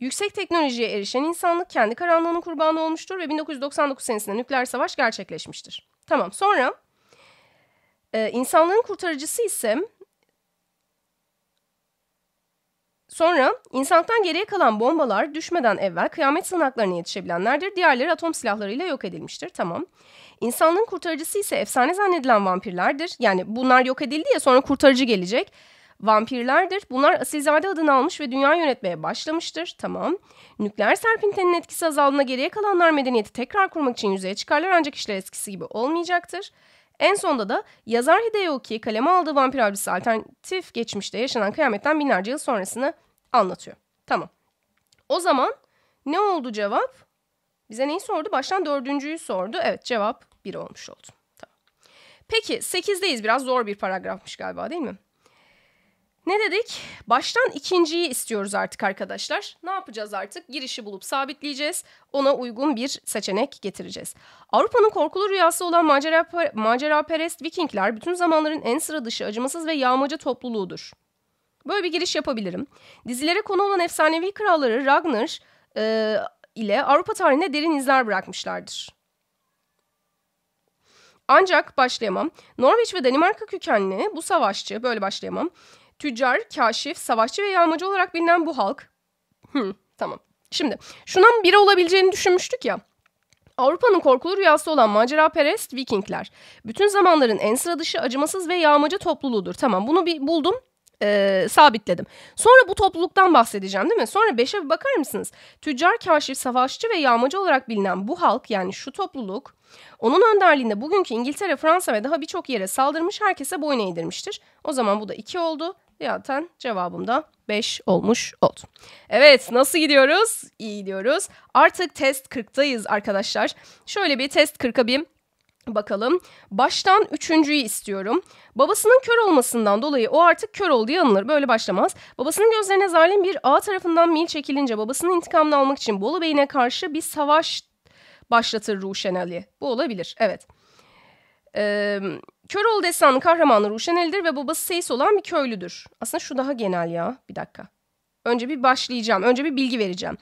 Yüksek teknolojiye erişen insanlık kendi karanlığının kurbanı olmuştur ve 1999 senesinde nükleer savaş gerçekleşmiştir. Tamam sonra e, insanlığın kurtarıcısı ise Sonra insanlıktan geriye kalan bombalar düşmeden evvel kıyamet sığınaklarına yetişebilenlerdir. Diğerleri atom silahlarıyla yok edilmiştir. Tamam. İnsanlığın kurtarıcısı ise efsane zannedilen vampirlerdir. Yani bunlar yok edildi ya sonra kurtarıcı gelecek. Vampirlerdir. Bunlar Asilzade adını almış ve dünya yönetmeye başlamıştır. Tamam. Nükleer serpintenin etkisi azaldığında geriye kalanlar medeniyeti tekrar kurmak için yüzeye çıkarlar ancak işler eskisi gibi olmayacaktır. En sonda da yazar ki kaleme aldığı vampir avcısı alternatif geçmişte yaşanan kıyametten binlerce yıl sonrasını anlatıyor. Tamam. O zaman ne oldu cevap? Bize neyi sordu? Baştan dördüncüyü sordu. Evet cevap bir olmuş oldu. Tamam. Peki sekizdeyiz biraz zor bir paragrafmış galiba değil mi? Ne dedik? Baştan ikinciyi istiyoruz artık arkadaşlar. Ne yapacağız artık? Girişi bulup sabitleyeceğiz. Ona uygun bir seçenek getireceğiz. Avrupa'nın korkulu rüyası olan macera, macera perest Vikingler bütün zamanların en sıra dışı acımasız ve yağmacı topluluğudur. Böyle bir giriş yapabilirim. Dizilere konu olan efsanevi kralları Ragnar, e, ile Avrupa tarihine derin izler bırakmışlardır. Ancak başlayamam. Norveç ve Danimarka kökenli bu savaşçı, böyle başlayamam. Tüccar, kaşif, savaşçı ve yağmacı olarak bilinen bu halk. Hmm, tamam. Şimdi şundan biri olabileceğini düşünmüştük ya. Avrupa'nın korkulu rüyası olan macera perest Vikingler. Bütün zamanların en sıra dışı acımasız ve yağmacı topluluğudur. Tamam bunu bir buldum e, sabitledim. Sonra bu topluluktan bahsedeceğim değil mi? Sonra beşe bir bakar mısınız? Tüccar, kaşif, savaşçı ve yağmacı olarak bilinen bu halk yani şu topluluk onun önderliğinde bugünkü İngiltere, Fransa ve daha birçok yere saldırmış herkese boyun eğdirmiştir. O zaman bu da iki oldu. Zaten cevabım da 5 olmuş oldu. Evet nasıl gidiyoruz? İyi gidiyoruz. Artık test 40'tayız arkadaşlar. Şöyle bir test 40'a bir Bakalım. Baştan üçüncüyü istiyorum. Babasının kör olmasından dolayı o artık kör oldu diye Böyle başlamaz. Babasının gözlerine zalim bir ağ tarafından mil çekilince babasının intikamını almak için Bolu Bey'ine karşı bir savaş başlatır Ruşen Ali. Bu olabilir. Evet. Ee, ol destanı kahramanı Ruşen Ali'dir ve babası Seyis olan bir köylüdür. Aslında şu daha genel ya. Bir dakika. Önce bir başlayacağım. Önce bir bilgi vereceğim.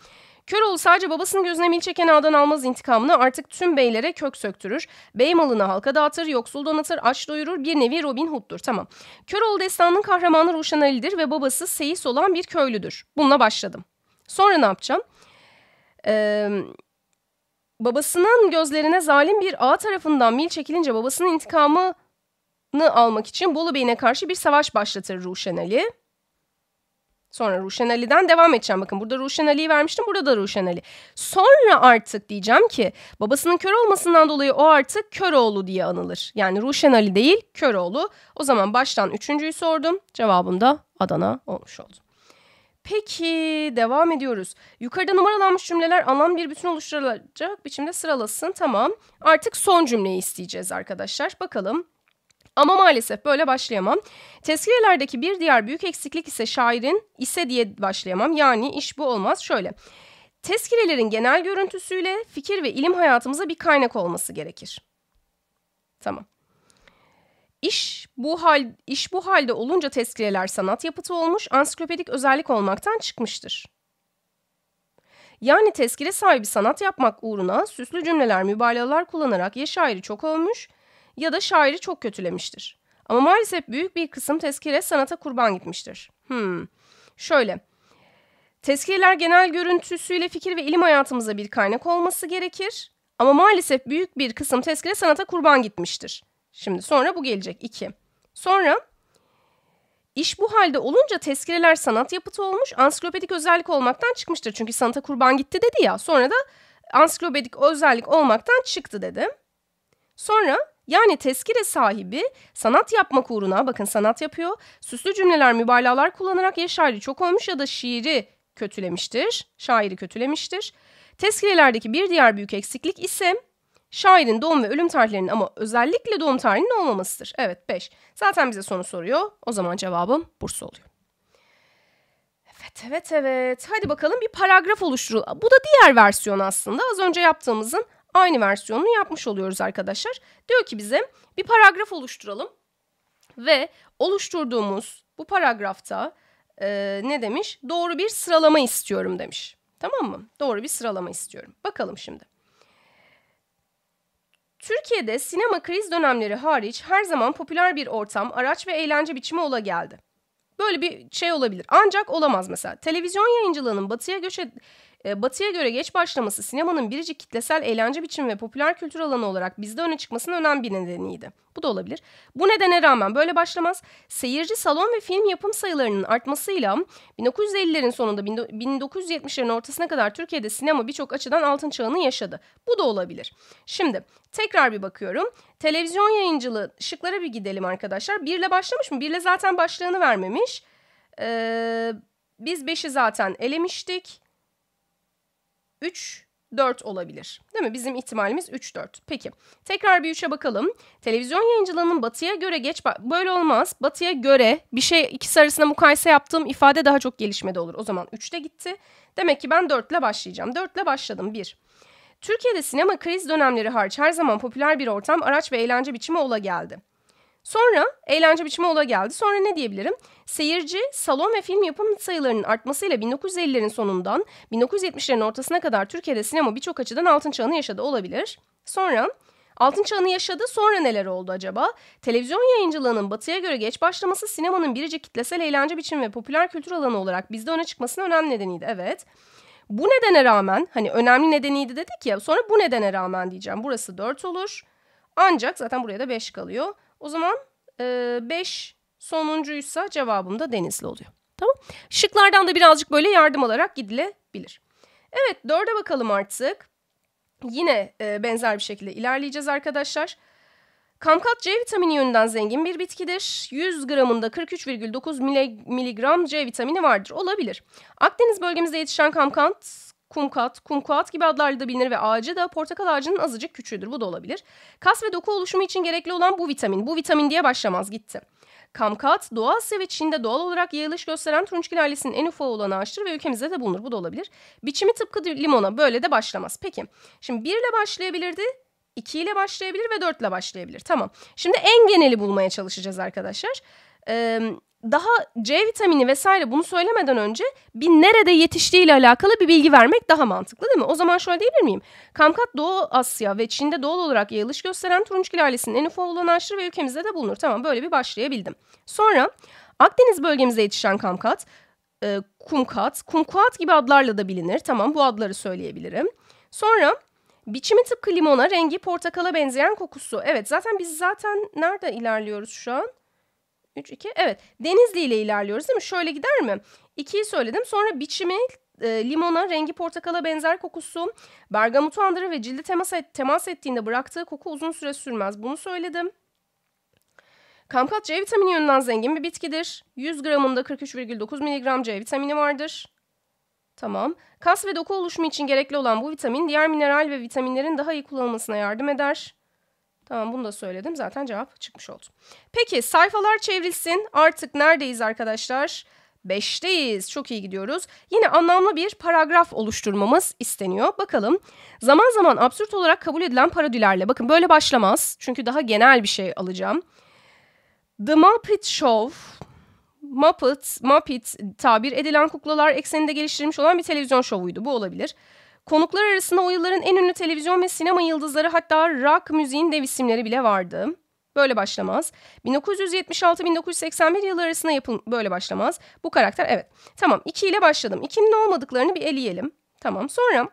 Köroğlu sadece babasının gözüne mil çeken ağdan almaz intikamını artık tüm beylere kök söktürür. Bey malını halka dağıtır, yoksul donatır, aç doyurur, bir nevi Robin Hood'dur. Tamam. Köroğlu destanının kahramanı Ruşen Ali'dir ve babası Seyis olan bir köylüdür. Bununla başladım. Sonra ne yapacağım? Ee, babasının gözlerine zalim bir ağa tarafından mil çekilince babasının intikamını almak için Bolu Bey'ine karşı bir savaş başlatır Ruşen Ali. Sonra Ruşen Ali'den devam edeceğim. Bakın burada Ruşen Ali'yi vermiştim. Burada da Ruşen Ali. Sonra artık diyeceğim ki babasının kör olmasından dolayı o artık Köroğlu diye anılır. Yani Ruşen Ali değil Köroğlu. O zaman baştan üçüncüyü sordum. Cevabım da Adana olmuş oldu. Peki devam ediyoruz. Yukarıda numaralanmış cümleler anlam bir bütün oluşturulacak biçimde sıralasın. Tamam. Artık son cümleyi isteyeceğiz arkadaşlar. Bakalım ama maalesef böyle başlayamam. Tezkirelerdeki bir diğer büyük eksiklik ise şairin ise diye başlayamam. Yani iş bu olmaz şöyle. Tezkirelerin genel görüntüsüyle fikir ve ilim hayatımıza bir kaynak olması gerekir. Tamam. İş bu hal iş bu halde olunca tezkireler sanat yapıtı olmuş, ansiklopedik özellik olmaktan çıkmıştır. Yani tezkire sahibi sanat yapmak uğruna süslü cümleler, mübalağalar kullanarak ya şairi çok olmuş ya da şairi çok kötülemiştir. Ama maalesef büyük bir kısım tezkire sanata kurban gitmiştir. Hmm. Şöyle. Tezkireler genel görüntüsüyle fikir ve ilim hayatımıza bir kaynak olması gerekir. Ama maalesef büyük bir kısım tezkire sanata kurban gitmiştir. Şimdi sonra bu gelecek. 2. Sonra İş bu halde olunca tezkireler sanat yapıtı olmuş, ansiklopedik özellik olmaktan çıkmıştır. Çünkü sanata kurban gitti dedi ya. Sonra da ansiklopedik özellik olmaktan çıktı dedi. Sonra yani tezkire sahibi sanat yapmak uğruna bakın sanat yapıyor. Süslü cümleler, mübalağalar kullanarak ya şairi çok olmuş ya da şiiri kötülemiştir. Şairi kötülemiştir. Tezkirelerdeki bir diğer büyük eksiklik ise şairin doğum ve ölüm tarihlerinin ama özellikle doğum tarihinin olmamasıdır. Evet 5. Zaten bize sonu soruyor. O zaman cevabım Bursa oluyor. Evet evet evet. Hadi bakalım bir paragraf oluşturul. Bu da diğer versiyon aslında. Az önce yaptığımızın aynı versiyonunu yapmış oluyoruz arkadaşlar. Diyor ki bize bir paragraf oluşturalım ve oluşturduğumuz bu paragrafta e, ne demiş? Doğru bir sıralama istiyorum demiş. Tamam mı? Doğru bir sıralama istiyorum. Bakalım şimdi. Türkiye'de sinema kriz dönemleri hariç her zaman popüler bir ortam, araç ve eğlence biçimi ola geldi. Böyle bir şey olabilir. Ancak olamaz mesela. Televizyon yayıncılığının batıya göç, et, e, batı'ya göre geç başlaması sinemanın biricik kitlesel eğlence biçimi ve popüler kültür alanı olarak bizde öne çıkmasının önemli bir nedeniydi. Bu da olabilir. Bu nedene rağmen böyle başlamaz. Seyirci salon ve film yapım sayılarının artmasıyla 1950'lerin sonunda 1970'lerin ortasına kadar Türkiye'de sinema birçok açıdan altın çağını yaşadı. Bu da olabilir. Şimdi tekrar bir bakıyorum. Televizyon yayıncılığı şıklara bir gidelim arkadaşlar. Birle başlamış mı? Birle zaten başlığını vermemiş. Ee, biz beşi zaten elemiştik. 3 4 olabilir. Değil mi? Bizim ihtimalimiz 3-4. Peki. Tekrar bir 3'e bakalım. Televizyon yayıncılığının batıya göre geç... Böyle olmaz. Batıya göre bir şey ikisi arasında mukayese yaptığım ifade daha çok gelişmede olur. O zaman 3'te gitti. Demek ki ben 4 ile başlayacağım. 4 ile başladım. 1. Türkiye'de sinema kriz dönemleri hariç her zaman popüler bir ortam, araç ve eğlence biçimi ola geldi. Sonra eğlence biçimi ola geldi. Sonra ne diyebilirim? Seyirci salon ve film yapım sayılarının artmasıyla 1950'lerin sonundan 1970'lerin ortasına kadar Türkiye'de sinema birçok açıdan altın çağını yaşadı olabilir. Sonra Altın çağını yaşadı sonra neler oldu acaba? Televizyon yayıncılığının batıya göre geç başlaması sinemanın biricik kitlesel eğlence biçimi ve popüler kültür alanı olarak bizde öne çıkmasına önemli nedeniydi. Evet. Bu nedene rağmen hani önemli nedeniydi dedik ya sonra bu nedene rağmen diyeceğim. Burası 4 olur. Ancak zaten buraya da 5 kalıyor. O zaman 5 sonuncuysa cevabım da Denizli oluyor. Tamam. Şıklardan da birazcık böyle yardım alarak gidilebilir. Evet dörde bakalım artık. Yine e, benzer bir şekilde ilerleyeceğiz arkadaşlar. Kamkat C vitamini yönünden zengin bir bitkidir. 100 gramında 43,9 miligram C vitamini vardır. Olabilir. Akdeniz bölgemizde yetişen kamkat kumkat, kumkuat gibi adlarla da bilinir ve ağacı da portakal ağacının azıcık küçüğüdür. Bu da olabilir. Kas ve doku oluşumu için gerekli olan bu vitamin. Bu vitamin diye başlamaz gitti. Kamkat, Doğu Asya ve Çin'de doğal olarak yayılış gösteren turunçgil ailesinin en ufağı olan ağaçtır ve ülkemizde de bulunur. Bu da olabilir. Biçimi tıpkı limona böyle de başlamaz. Peki şimdi 1 ile başlayabilirdi, 2 ile başlayabilir ve 4 ile başlayabilir. Tamam. Şimdi en geneli bulmaya çalışacağız arkadaşlar. Ee, daha C vitamini vesaire bunu söylemeden önce bir nerede yetiştiği ile alakalı bir bilgi vermek daha mantıklı değil mi? O zaman şöyle diyebilir miyim? Kamkat Doğu Asya ve Çin'de doğal olarak yayılış gösteren turunçgil ailesinin en ufak olan aşırı ve ülkemizde de bulunur. Tamam böyle bir başlayabildim. Sonra Akdeniz bölgemizde yetişen kamkat, e, kumkat, kumkuat gibi adlarla da bilinir. Tamam bu adları söyleyebilirim. Sonra biçimi tıpkı limona, rengi portakala benzeyen kokusu. Evet zaten biz zaten nerede ilerliyoruz şu an? 3, 2. Evet. Denizli ile ilerliyoruz değil mi? Şöyle gider mi? 2'yi söyledim. Sonra biçimi e, limona, rengi portakala benzer kokusu, bergamotu andırır ve cilde temas, et, temas ettiğinde bıraktığı koku uzun süre sürmez. Bunu söyledim. Kamkat C e vitamini yönünden zengin bir bitkidir. 100 gramında 43,9 mg C vitamini vardır. Tamam. Kas ve doku oluşumu için gerekli olan bu vitamin diğer mineral ve vitaminlerin daha iyi kullanılmasına yardım eder. Tamam bunu da söyledim. Zaten cevap çıkmış oldu. Peki sayfalar çevrilsin. Artık neredeyiz arkadaşlar? Beşteyiz. Çok iyi gidiyoruz. Yine anlamlı bir paragraf oluşturmamız isteniyor. Bakalım. Zaman zaman absürt olarak kabul edilen parodilerle. Bakın böyle başlamaz. Çünkü daha genel bir şey alacağım. The Muppet Show Muppet, Muppet tabir edilen kuklalar ekseninde geliştirilmiş olan bir televizyon şovuydu. Bu olabilir. Konuklar arasında o yılların en ünlü televizyon ve sinema yıldızları hatta rock müziğin dev isimleri bile vardı. Böyle başlamaz. 1976-1981 yılları arasında yapıl böyle başlamaz. Bu karakter evet. Tamam 2 ile başladım. 2'nin olmadıklarını bir eleyelim. Tamam sonra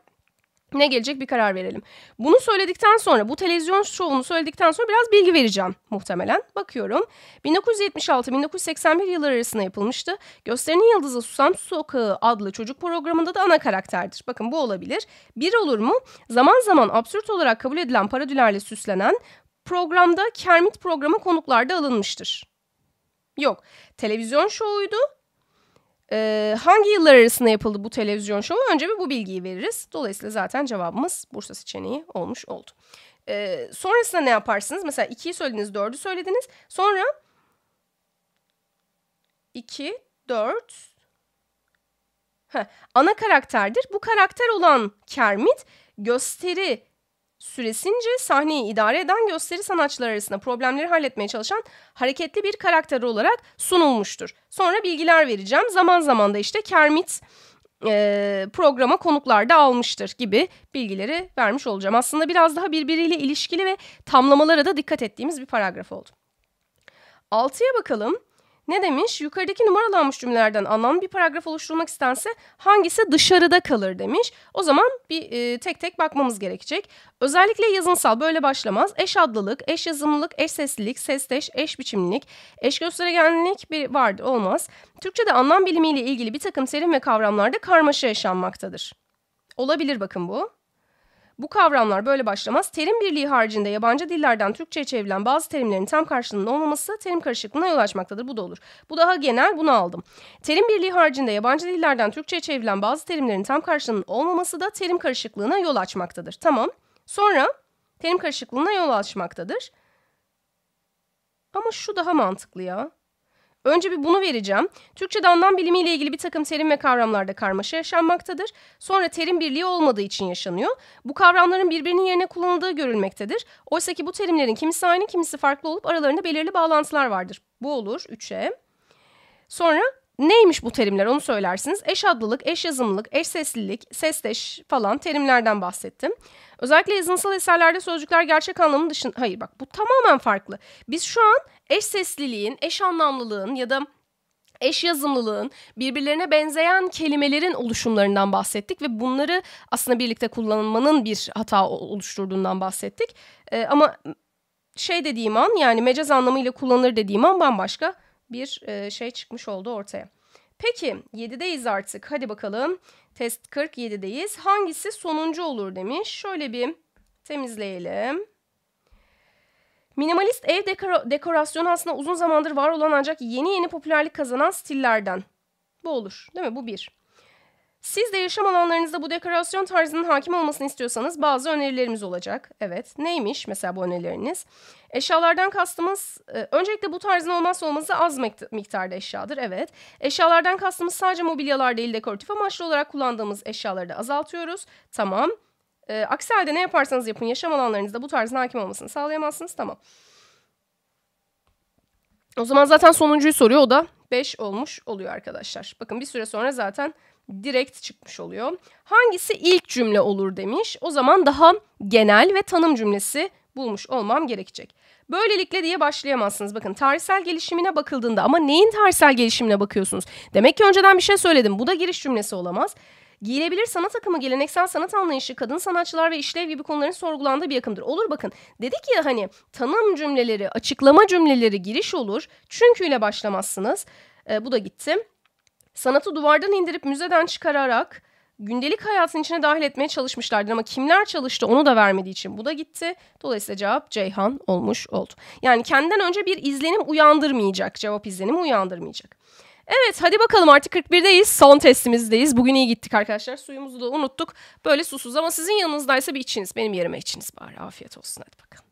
ne gelecek bir karar verelim. Bunu söyledikten sonra bu televizyon şovunu söyledikten sonra biraz bilgi vereceğim muhtemelen. Bakıyorum. 1976-1981 yılları arasında yapılmıştı. Gösterinin yıldızı Susam Sokağı adlı çocuk programında da ana karakterdir. Bakın bu olabilir. Bir olur mu? Zaman zaman absürt olarak kabul edilen parodilerle süslenen programda Kermit programı konuklarda alınmıştır. Yok. Televizyon şovuydu ee, hangi yıllar arasında yapıldı bu televizyon şovu? Önce bir bu bilgiyi veririz. Dolayısıyla zaten cevabımız Bursa seçeneği olmuş oldu. Ee, sonrasında ne yaparsınız? Mesela 2'yi söylediniz, 4'ü söylediniz. Sonra 2, 4... Heh, ana karakterdir. Bu karakter olan Kermit gösteri süresince sahneyi idare eden gösteri sanatçılar arasında problemleri halletmeye çalışan hareketli bir karakter olarak sunulmuştur. Sonra bilgiler vereceğim. Zaman zaman da işte Kermit e, programa konuklar da almıştır gibi bilgileri vermiş olacağım. Aslında biraz daha birbiriyle ilişkili ve tamlamalara da dikkat ettiğimiz bir paragraf oldu. Altıya bakalım. Ne demiş? Yukarıdaki numaralanmış cümlelerden anlam bir paragraf oluşturmak istense hangisi dışarıda kalır demiş. O zaman bir e, tek tek bakmamız gerekecek. Özellikle yazınsal böyle başlamaz. Eş adlılık, eş yazımlılık, eş seslilik, sesteş, eş biçimlilik, eş gösteregenlik bir vardı olmaz. Türkçe'de anlam bilimiyle ilgili bir takım terim ve kavramlarda karmaşa yaşanmaktadır. Olabilir bakın bu. Bu kavramlar böyle başlamaz. Terim birliği haricinde yabancı dillerden Türkçe'ye çevrilen bazı terimlerin tam karşılığının olmaması terim karışıklığına yol açmaktadır. Bu da olur. Bu daha genel bunu aldım. Terim birliği haricinde yabancı dillerden Türkçe'ye çevrilen bazı terimlerin tam karşılığının olmaması da terim karışıklığına yol açmaktadır. Tamam. Sonra terim karışıklığına yol açmaktadır. Ama şu daha mantıklı ya. Önce bir bunu vereceğim. Türkçe'de anlam bilimiyle ilgili bir takım terim ve kavramlarda karmaşa yaşanmaktadır. Sonra terim birliği olmadığı için yaşanıyor. Bu kavramların birbirinin yerine kullanıldığı görülmektedir. Oysa ki bu terimlerin kimisi aynı kimisi farklı olup aralarında belirli bağlantılar vardır. Bu olur 3'e. Sonra neymiş bu terimler onu söylersiniz. Eş adlılık, eş yazımlılık, eş seslilik, sesteş falan terimlerden bahsettim. Özellikle yazınsal eserlerde sözcükler gerçek anlamın dışında... Hayır bak bu tamamen farklı. Biz şu an eş sesliliğin, eş anlamlılığın ya da eş yazımlılığın, birbirlerine benzeyen kelimelerin oluşumlarından bahsettik ve bunları aslında birlikte kullanmanın bir hata oluşturduğundan bahsettik. Ee, ama şey dediğim an yani mecaz anlamıyla kullanılır dediğim an bambaşka bir e, şey çıkmış oldu ortaya. Peki 7'deyiz artık hadi bakalım test 47'deyiz hangisi sonuncu olur demiş şöyle bir temizleyelim. Minimalist ev dekora- dekorasyonu aslında uzun zamandır var olan ancak yeni yeni popülerlik kazanan stillerden. Bu olur değil mi? Bu bir. Siz de yaşam alanlarınızda bu dekorasyon tarzının hakim olmasını istiyorsanız bazı önerilerimiz olacak. Evet neymiş mesela bu önerileriniz? Eşyalardan kastımız e, öncelikle bu tarzın olmazsa olmazı az miktarda eşyadır. Evet eşyalardan kastımız sadece mobilyalar değil dekoratif amaçlı olarak kullandığımız eşyaları da azaltıyoruz. Tamam e, aksi halde ne yaparsanız yapın yaşam alanlarınızda bu tarzın hakim olmasını sağlayamazsınız. Tamam. O zaman zaten sonuncuyu soruyor. O da 5 olmuş oluyor arkadaşlar. Bakın bir süre sonra zaten direkt çıkmış oluyor. Hangisi ilk cümle olur demiş. O zaman daha genel ve tanım cümlesi bulmuş olmam gerekecek. Böylelikle diye başlayamazsınız. Bakın tarihsel gelişimine bakıldığında ama neyin tarihsel gelişimine bakıyorsunuz? Demek ki önceden bir şey söyledim. Bu da giriş cümlesi olamaz. Giyilebilir sanat akımı geleneksel sanat anlayışı, kadın sanatçılar ve işlev gibi konuların sorgulandığı bir akımdır. Olur bakın. Dedik ya hani tanım cümleleri, açıklama cümleleri giriş olur. Çünkü ile başlamazsınız. E, bu da gitti. Sanatı duvardan indirip müzeden çıkararak gündelik hayatın içine dahil etmeye çalışmışlardır ama kimler çalıştı onu da vermediği için bu da gitti. Dolayısıyla cevap Ceyhan olmuş oldu. Yani kendinden önce bir izlenim uyandırmayacak. Cevap izlenimi uyandırmayacak. Evet hadi bakalım artık 41'deyiz. Son testimizdeyiz. Bugün iyi gittik arkadaşlar. Suyumuzu da unuttuk. Böyle susuz ama sizin yanınızdaysa bir içiniz. Benim yerime içiniz bari. Afiyet olsun hadi bakalım.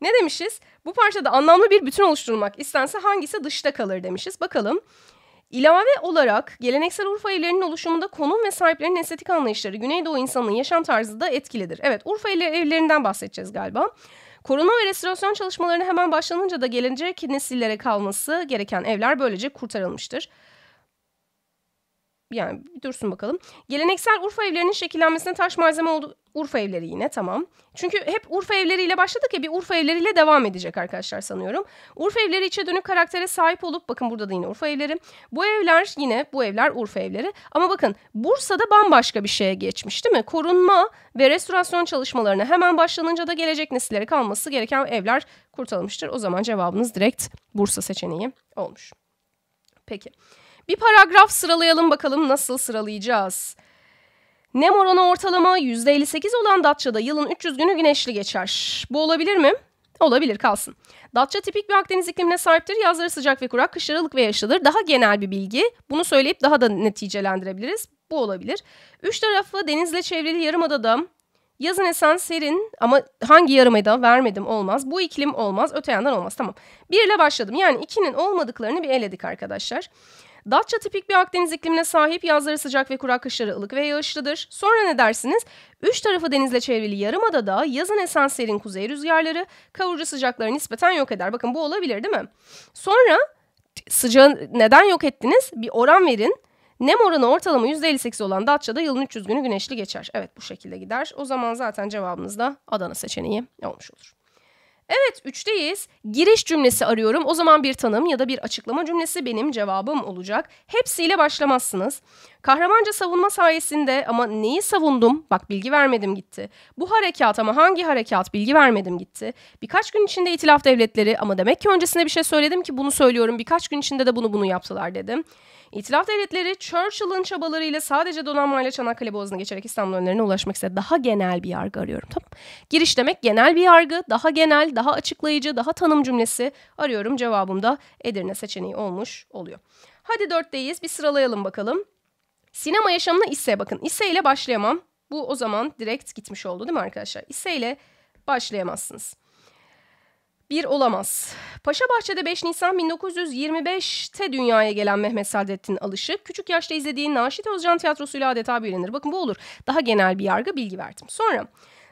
Ne demişiz? Bu parçada anlamlı bir bütün oluşturulmak istense hangisi dışta kalır demişiz. Bakalım. İlave olarak geleneksel Urfa evlerinin oluşumunda konum ve sahiplerinin estetik anlayışları Güneydoğu insanının yaşam tarzı da etkilidir. Evet Urfa evlerinden bahsedeceğiz galiba. Koruma ve restorasyon çalışmalarına hemen başlanınca da gelecek nesillere kalması gereken evler böylece kurtarılmıştır yani bir dursun bakalım. Geleneksel Urfa evlerinin şekillenmesine taş malzeme oldu. Urfa evleri yine tamam. Çünkü hep Urfa evleriyle başladık ya bir Urfa evleriyle devam edecek arkadaşlar sanıyorum. Urfa evleri içe dönük karaktere sahip olup bakın burada da yine Urfa evleri. Bu evler yine bu evler Urfa evleri. Ama bakın Bursa'da bambaşka bir şeye geçmiş değil mi? Korunma ve restorasyon çalışmalarına hemen başlanınca da gelecek nesillere kalması gereken evler kurtarılmıştır. O zaman cevabınız direkt Bursa seçeneği olmuş. Peki. Bir paragraf sıralayalım bakalım nasıl sıralayacağız. Nem oranı ortalama %58 olan Datça'da yılın 300 günü güneşli geçer. Bu olabilir mi? Olabilir kalsın. Datça tipik bir Akdeniz iklimine sahiptir. Yazları sıcak ve kurak, kışları ılık ve yaşlıdır. Daha genel bir bilgi. Bunu söyleyip daha da neticelendirebiliriz. Bu olabilir. Üç tarafı denizle çevrili yarımadada yazın esen serin ama hangi yarımada vermedim olmaz. Bu iklim olmaz. Öte yandan olmaz. Tamam. Bir ile başladım. Yani ikinin olmadıklarını bir eledik arkadaşlar. Datça tipik bir Akdeniz iklimine sahip yazları sıcak ve kurak kışları ılık ve yağışlıdır. Sonra ne dersiniz? Üç tarafı denizle çevrili yarımadada yazın esen serin kuzey rüzgarları kavurucu sıcakları nispeten yok eder. Bakın bu olabilir değil mi? Sonra sıcağı neden yok ettiniz? Bir oran verin. Nem oranı ortalama %58 olan Datça'da yılın 300 günü güneşli geçer. Evet bu şekilde gider. O zaman zaten cevabınız da Adana seçeneği olmuş olur. Evet üçteyiz. Giriş cümlesi arıyorum. O zaman bir tanım ya da bir açıklama cümlesi benim cevabım olacak. Hepsiyle başlamazsınız. Kahramanca savunma sayesinde ama neyi savundum? Bak bilgi vermedim gitti. Bu harekat ama hangi harekat? Bilgi vermedim gitti. Birkaç gün içinde itilaf devletleri ama demek ki öncesinde bir şey söyledim ki bunu söylüyorum. Birkaç gün içinde de bunu bunu yaptılar dedim. İtilaf devletleri Churchill'ın çabalarıyla sadece donanmayla Çanakkale Boğazı'nı geçerek İstanbul önlerine ulaşmak istedi. Daha genel bir yargı arıyorum. Tamam. Giriş demek genel bir yargı, daha genel, daha açıklayıcı, daha tanım cümlesi arıyorum. Cevabım da Edirne seçeneği olmuş oluyor. Hadi dörtteyiz bir sıralayalım bakalım. Sinema yaşamına ise bakın ise ile başlayamam. Bu o zaman direkt gitmiş oldu değil mi arkadaşlar? İse ile başlayamazsınız bir olamaz. Paşa Bahçede 5 Nisan 1925'te dünyaya gelen Mehmet Saadettin Alışık küçük yaşta izlediği Naşit Özcan tiyatrosuyla adeta büyülenir. Bakın bu olur. Daha genel bir yargı bilgi verdim. Sonra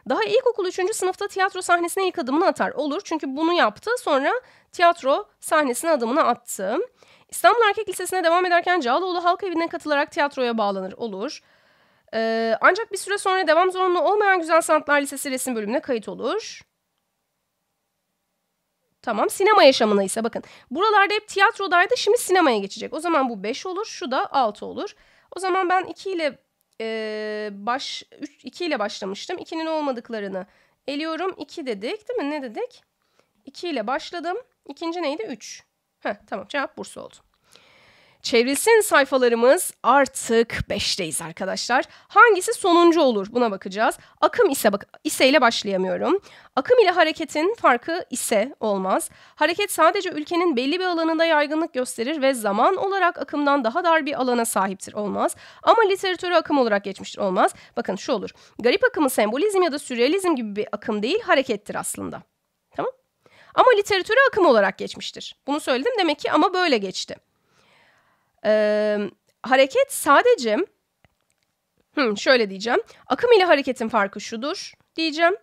daha ilkokul 3. sınıfta tiyatro sahnesine ilk adımını atar. Olur çünkü bunu yaptı sonra tiyatro sahnesine adımını attı. İstanbul Erkek Lisesi'ne devam ederken Cağaloğlu Halk Evi'ne katılarak tiyatroya bağlanır. Olur. Ee, ancak bir süre sonra devam zorunlu olmayan Güzel Sanatlar Lisesi resim bölümüne kayıt olur. Tamam sinema yaşamına ise bakın. Buralarda hep tiyatrodaydı şimdi sinemaya geçecek. O zaman bu 5 olur şu da 6 olur. O zaman ben 2 ile e, baş 3, 2 ile başlamıştım. 2'nin olmadıklarını eliyorum. 2 dedik değil mi ne dedik? 2 ile başladım. İkinci neydi? 3. Heh, tamam cevap Bursa oldu. Çevrilsin sayfalarımız artık 5'teyiz arkadaşlar. Hangisi sonuncu olur buna bakacağız. Akım ise bak ise ile başlayamıyorum. Akım ile hareketin farkı ise olmaz. Hareket sadece ülkenin belli bir alanında yaygınlık gösterir ve zaman olarak akımdan daha dar bir alana sahiptir olmaz. Ama literatürü akım olarak geçmiştir olmaz. Bakın şu olur. Garip akımı sembolizm ya da sürrealizm gibi bir akım değil harekettir aslında. Tamam? Ama literatürü akım olarak geçmiştir. Bunu söyledim demek ki ama böyle geçti. Ee, hareket sadece hmm, şöyle diyeceğim. Akım ile hareketin farkı şudur diyeceğim.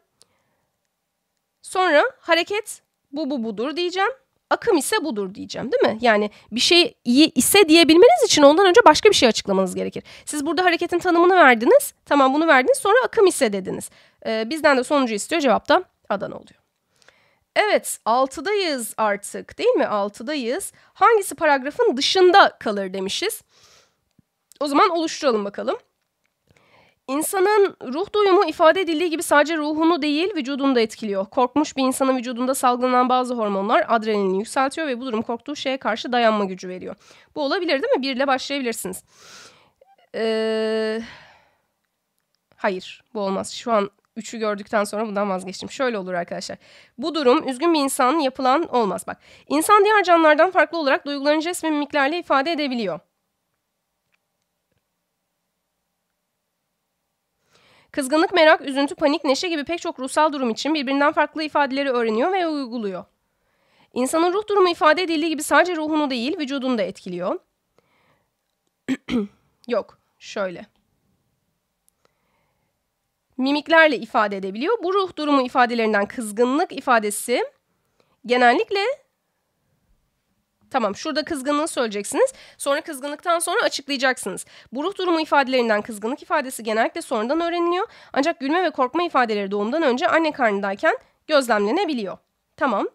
Sonra hareket bu bu budur diyeceğim. Akım ise budur diyeceğim değil mi? Yani bir şey iyi ise diyebilmeniz için ondan önce başka bir şey açıklamanız gerekir. Siz burada hareketin tanımını verdiniz. Tamam bunu verdiniz sonra akım ise dediniz. Ee, bizden de sonucu istiyor cevap da Adana oluyor. Evet, 6'dayız artık değil mi? 6'dayız. Hangisi paragrafın dışında kalır demişiz. O zaman oluşturalım bakalım. İnsanın ruh duyumu ifade edildiği gibi sadece ruhunu değil vücudunu da etkiliyor. Korkmuş bir insanın vücudunda salgılanan bazı hormonlar adrenalini yükseltiyor ve bu durum korktuğu şeye karşı dayanma gücü veriyor. Bu olabilir değil mi? Bir ile başlayabilirsiniz. Ee, hayır bu olmaz. Şu an üçü gördükten sonra bundan vazgeçtim. Şöyle olur arkadaşlar. Bu durum üzgün bir insanın yapılan olmaz. Bak insan diğer canlılardan farklı olarak duygularını jest ve mimiklerle ifade edebiliyor. Kızgınlık, merak, üzüntü, panik, neşe gibi pek çok ruhsal durum için birbirinden farklı ifadeleri öğreniyor ve uyguluyor. İnsanın ruh durumu ifade edildiği gibi sadece ruhunu değil vücudunu da etkiliyor. Yok şöyle mimiklerle ifade edebiliyor. Bu ruh durumu ifadelerinden kızgınlık ifadesi genellikle Tamam şurada kızgınlığı söyleyeceksiniz. Sonra kızgınlıktan sonra açıklayacaksınız. Bu ruh durumu ifadelerinden kızgınlık ifadesi genellikle sonradan öğreniliyor. Ancak gülme ve korkma ifadeleri doğumdan önce anne karnındayken gözlemlenebiliyor. Tamam.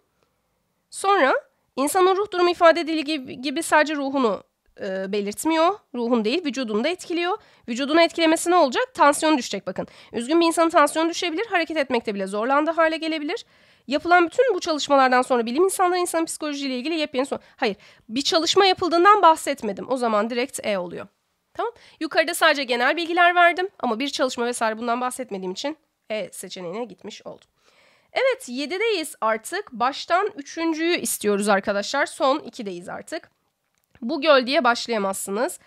Sonra insanın ruh durumu ifade edildiği gibi, gibi sadece ruhunu e, belirtmiyor. Ruhun değil vücudunu da etkiliyor. Vücudunu etkilemesi ne olacak? tansiyon düşecek bakın. Üzgün bir insanın tansiyonu düşebilir. Hareket etmekte bile zorlandığı hale gelebilir. Yapılan bütün bu çalışmalardan sonra bilim insanları insanın psikolojiyle ilgili yepyeni son... Hayır bir çalışma yapıldığından bahsetmedim. O zaman direkt E oluyor. Tamam. Yukarıda sadece genel bilgiler verdim ama bir çalışma vesaire bundan bahsetmediğim için E seçeneğine gitmiş oldum. Evet 7'deyiz artık. Baştan 3.yü istiyoruz arkadaşlar. Son 2'deyiz artık. Bu göl diye başlayamazsınız.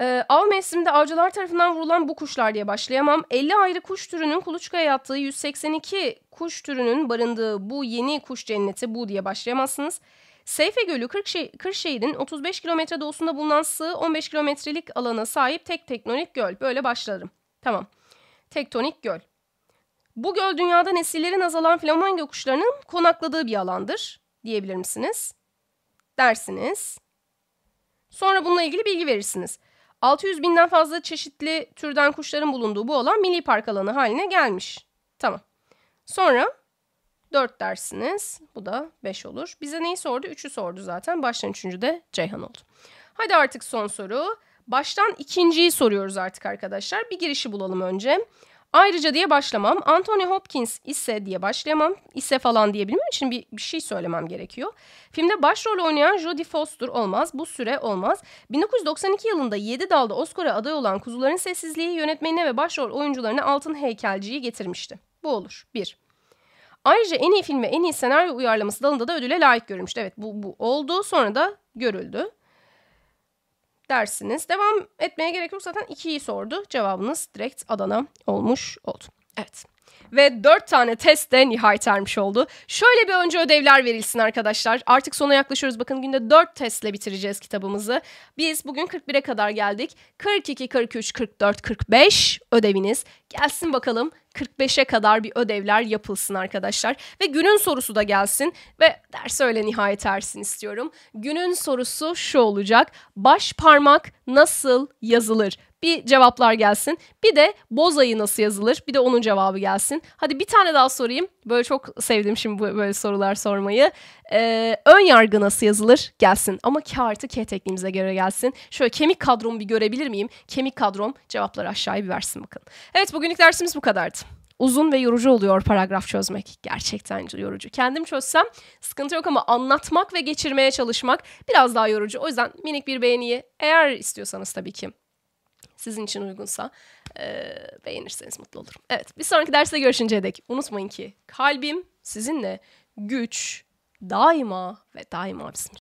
Ee, av mevsiminde avcılar tarafından vurulan bu kuşlar diye başlayamam. 50 ayrı kuş türünün kuluçkaya yattığı 182 kuş türünün barındığı bu yeni kuş cenneti bu diye başlayamazsınız. Seyfe Gölü Kırkşehir, Kırşehir'in 35 kilometre doğusunda bulunan sığ 15 kilometrelik alana sahip tek teknonik göl. Böyle başlarım. Tamam. Tektonik göl. Bu göl dünyada nesillerin azalan flamingo kuşlarının konakladığı bir alandır diyebilir misiniz? Dersiniz. Sonra bununla ilgili bilgi verirsiniz. 600 binden fazla çeşitli türden kuşların bulunduğu bu olan milli park alanı haline gelmiş. Tamam. Sonra 4 dersiniz. Bu da 5 olur. Bize neyi sordu? 3'ü sordu zaten. Baştan 3. de Ceyhan oldu. Hadi artık son soru. Baştan ikinciyi soruyoruz artık arkadaşlar. Bir girişi bulalım önce. Ayrıca diye başlamam. Anthony Hopkins ise diye başlayamam. İse falan diyebilmem için bir, bir şey söylemem gerekiyor. Filmde başrol oynayan Jodie Foster olmaz. Bu süre olmaz. 1992 yılında 7 dalda Oscar'a aday olan Kuzuların Sessizliği yönetmenine ve başrol oyuncularına altın heykelciyi getirmişti. Bu olur. 1. Ayrıca en iyi filme en iyi senaryo uyarlaması dalında da ödüle layık görülmüştü. Evet bu, bu oldu sonra da görüldü dersiniz. Devam etmeye gerek yok zaten 2'yi sordu. Cevabınız direkt Adana olmuş oldu. Evet. Ve dört tane test de nihayet ermiş oldu. Şöyle bir önce ödevler verilsin arkadaşlar. Artık sona yaklaşıyoruz. Bakın günde dört testle bitireceğiz kitabımızı. Biz bugün 41'e kadar geldik. 42, 43, 44, 45 ödeviniz. Gelsin bakalım 45'e kadar bir ödevler yapılsın arkadaşlar. Ve günün sorusu da gelsin ve ders öyle nihayet ersin istiyorum. Günün sorusu şu olacak. Baş parmak nasıl yazılır? Bir cevaplar gelsin. Bir de boz ayı nasıl yazılır? Bir de onun cevabı gelsin. Hadi bir tane daha sorayım. Böyle çok sevdim şimdi böyle sorular sormayı. Ee, ön yargı nasıl yazılır? Gelsin. Ama K artı K tekniğimize göre gelsin. Şöyle kemik kadromu bir görebilir miyim? Kemik kadrom cevapları aşağıya bir versin bakın. Evet bugünlük dersimiz bu kadardı uzun ve yorucu oluyor paragraf çözmek. Gerçekten yorucu. Kendim çözsem sıkıntı yok ama anlatmak ve geçirmeye çalışmak biraz daha yorucu. O yüzden minik bir beğeniyi eğer istiyorsanız tabii ki sizin için uygunsa e, beğenirseniz mutlu olurum. Evet bir sonraki derste görüşünceye dek unutmayın ki kalbim sizinle güç daima ve daima bizim.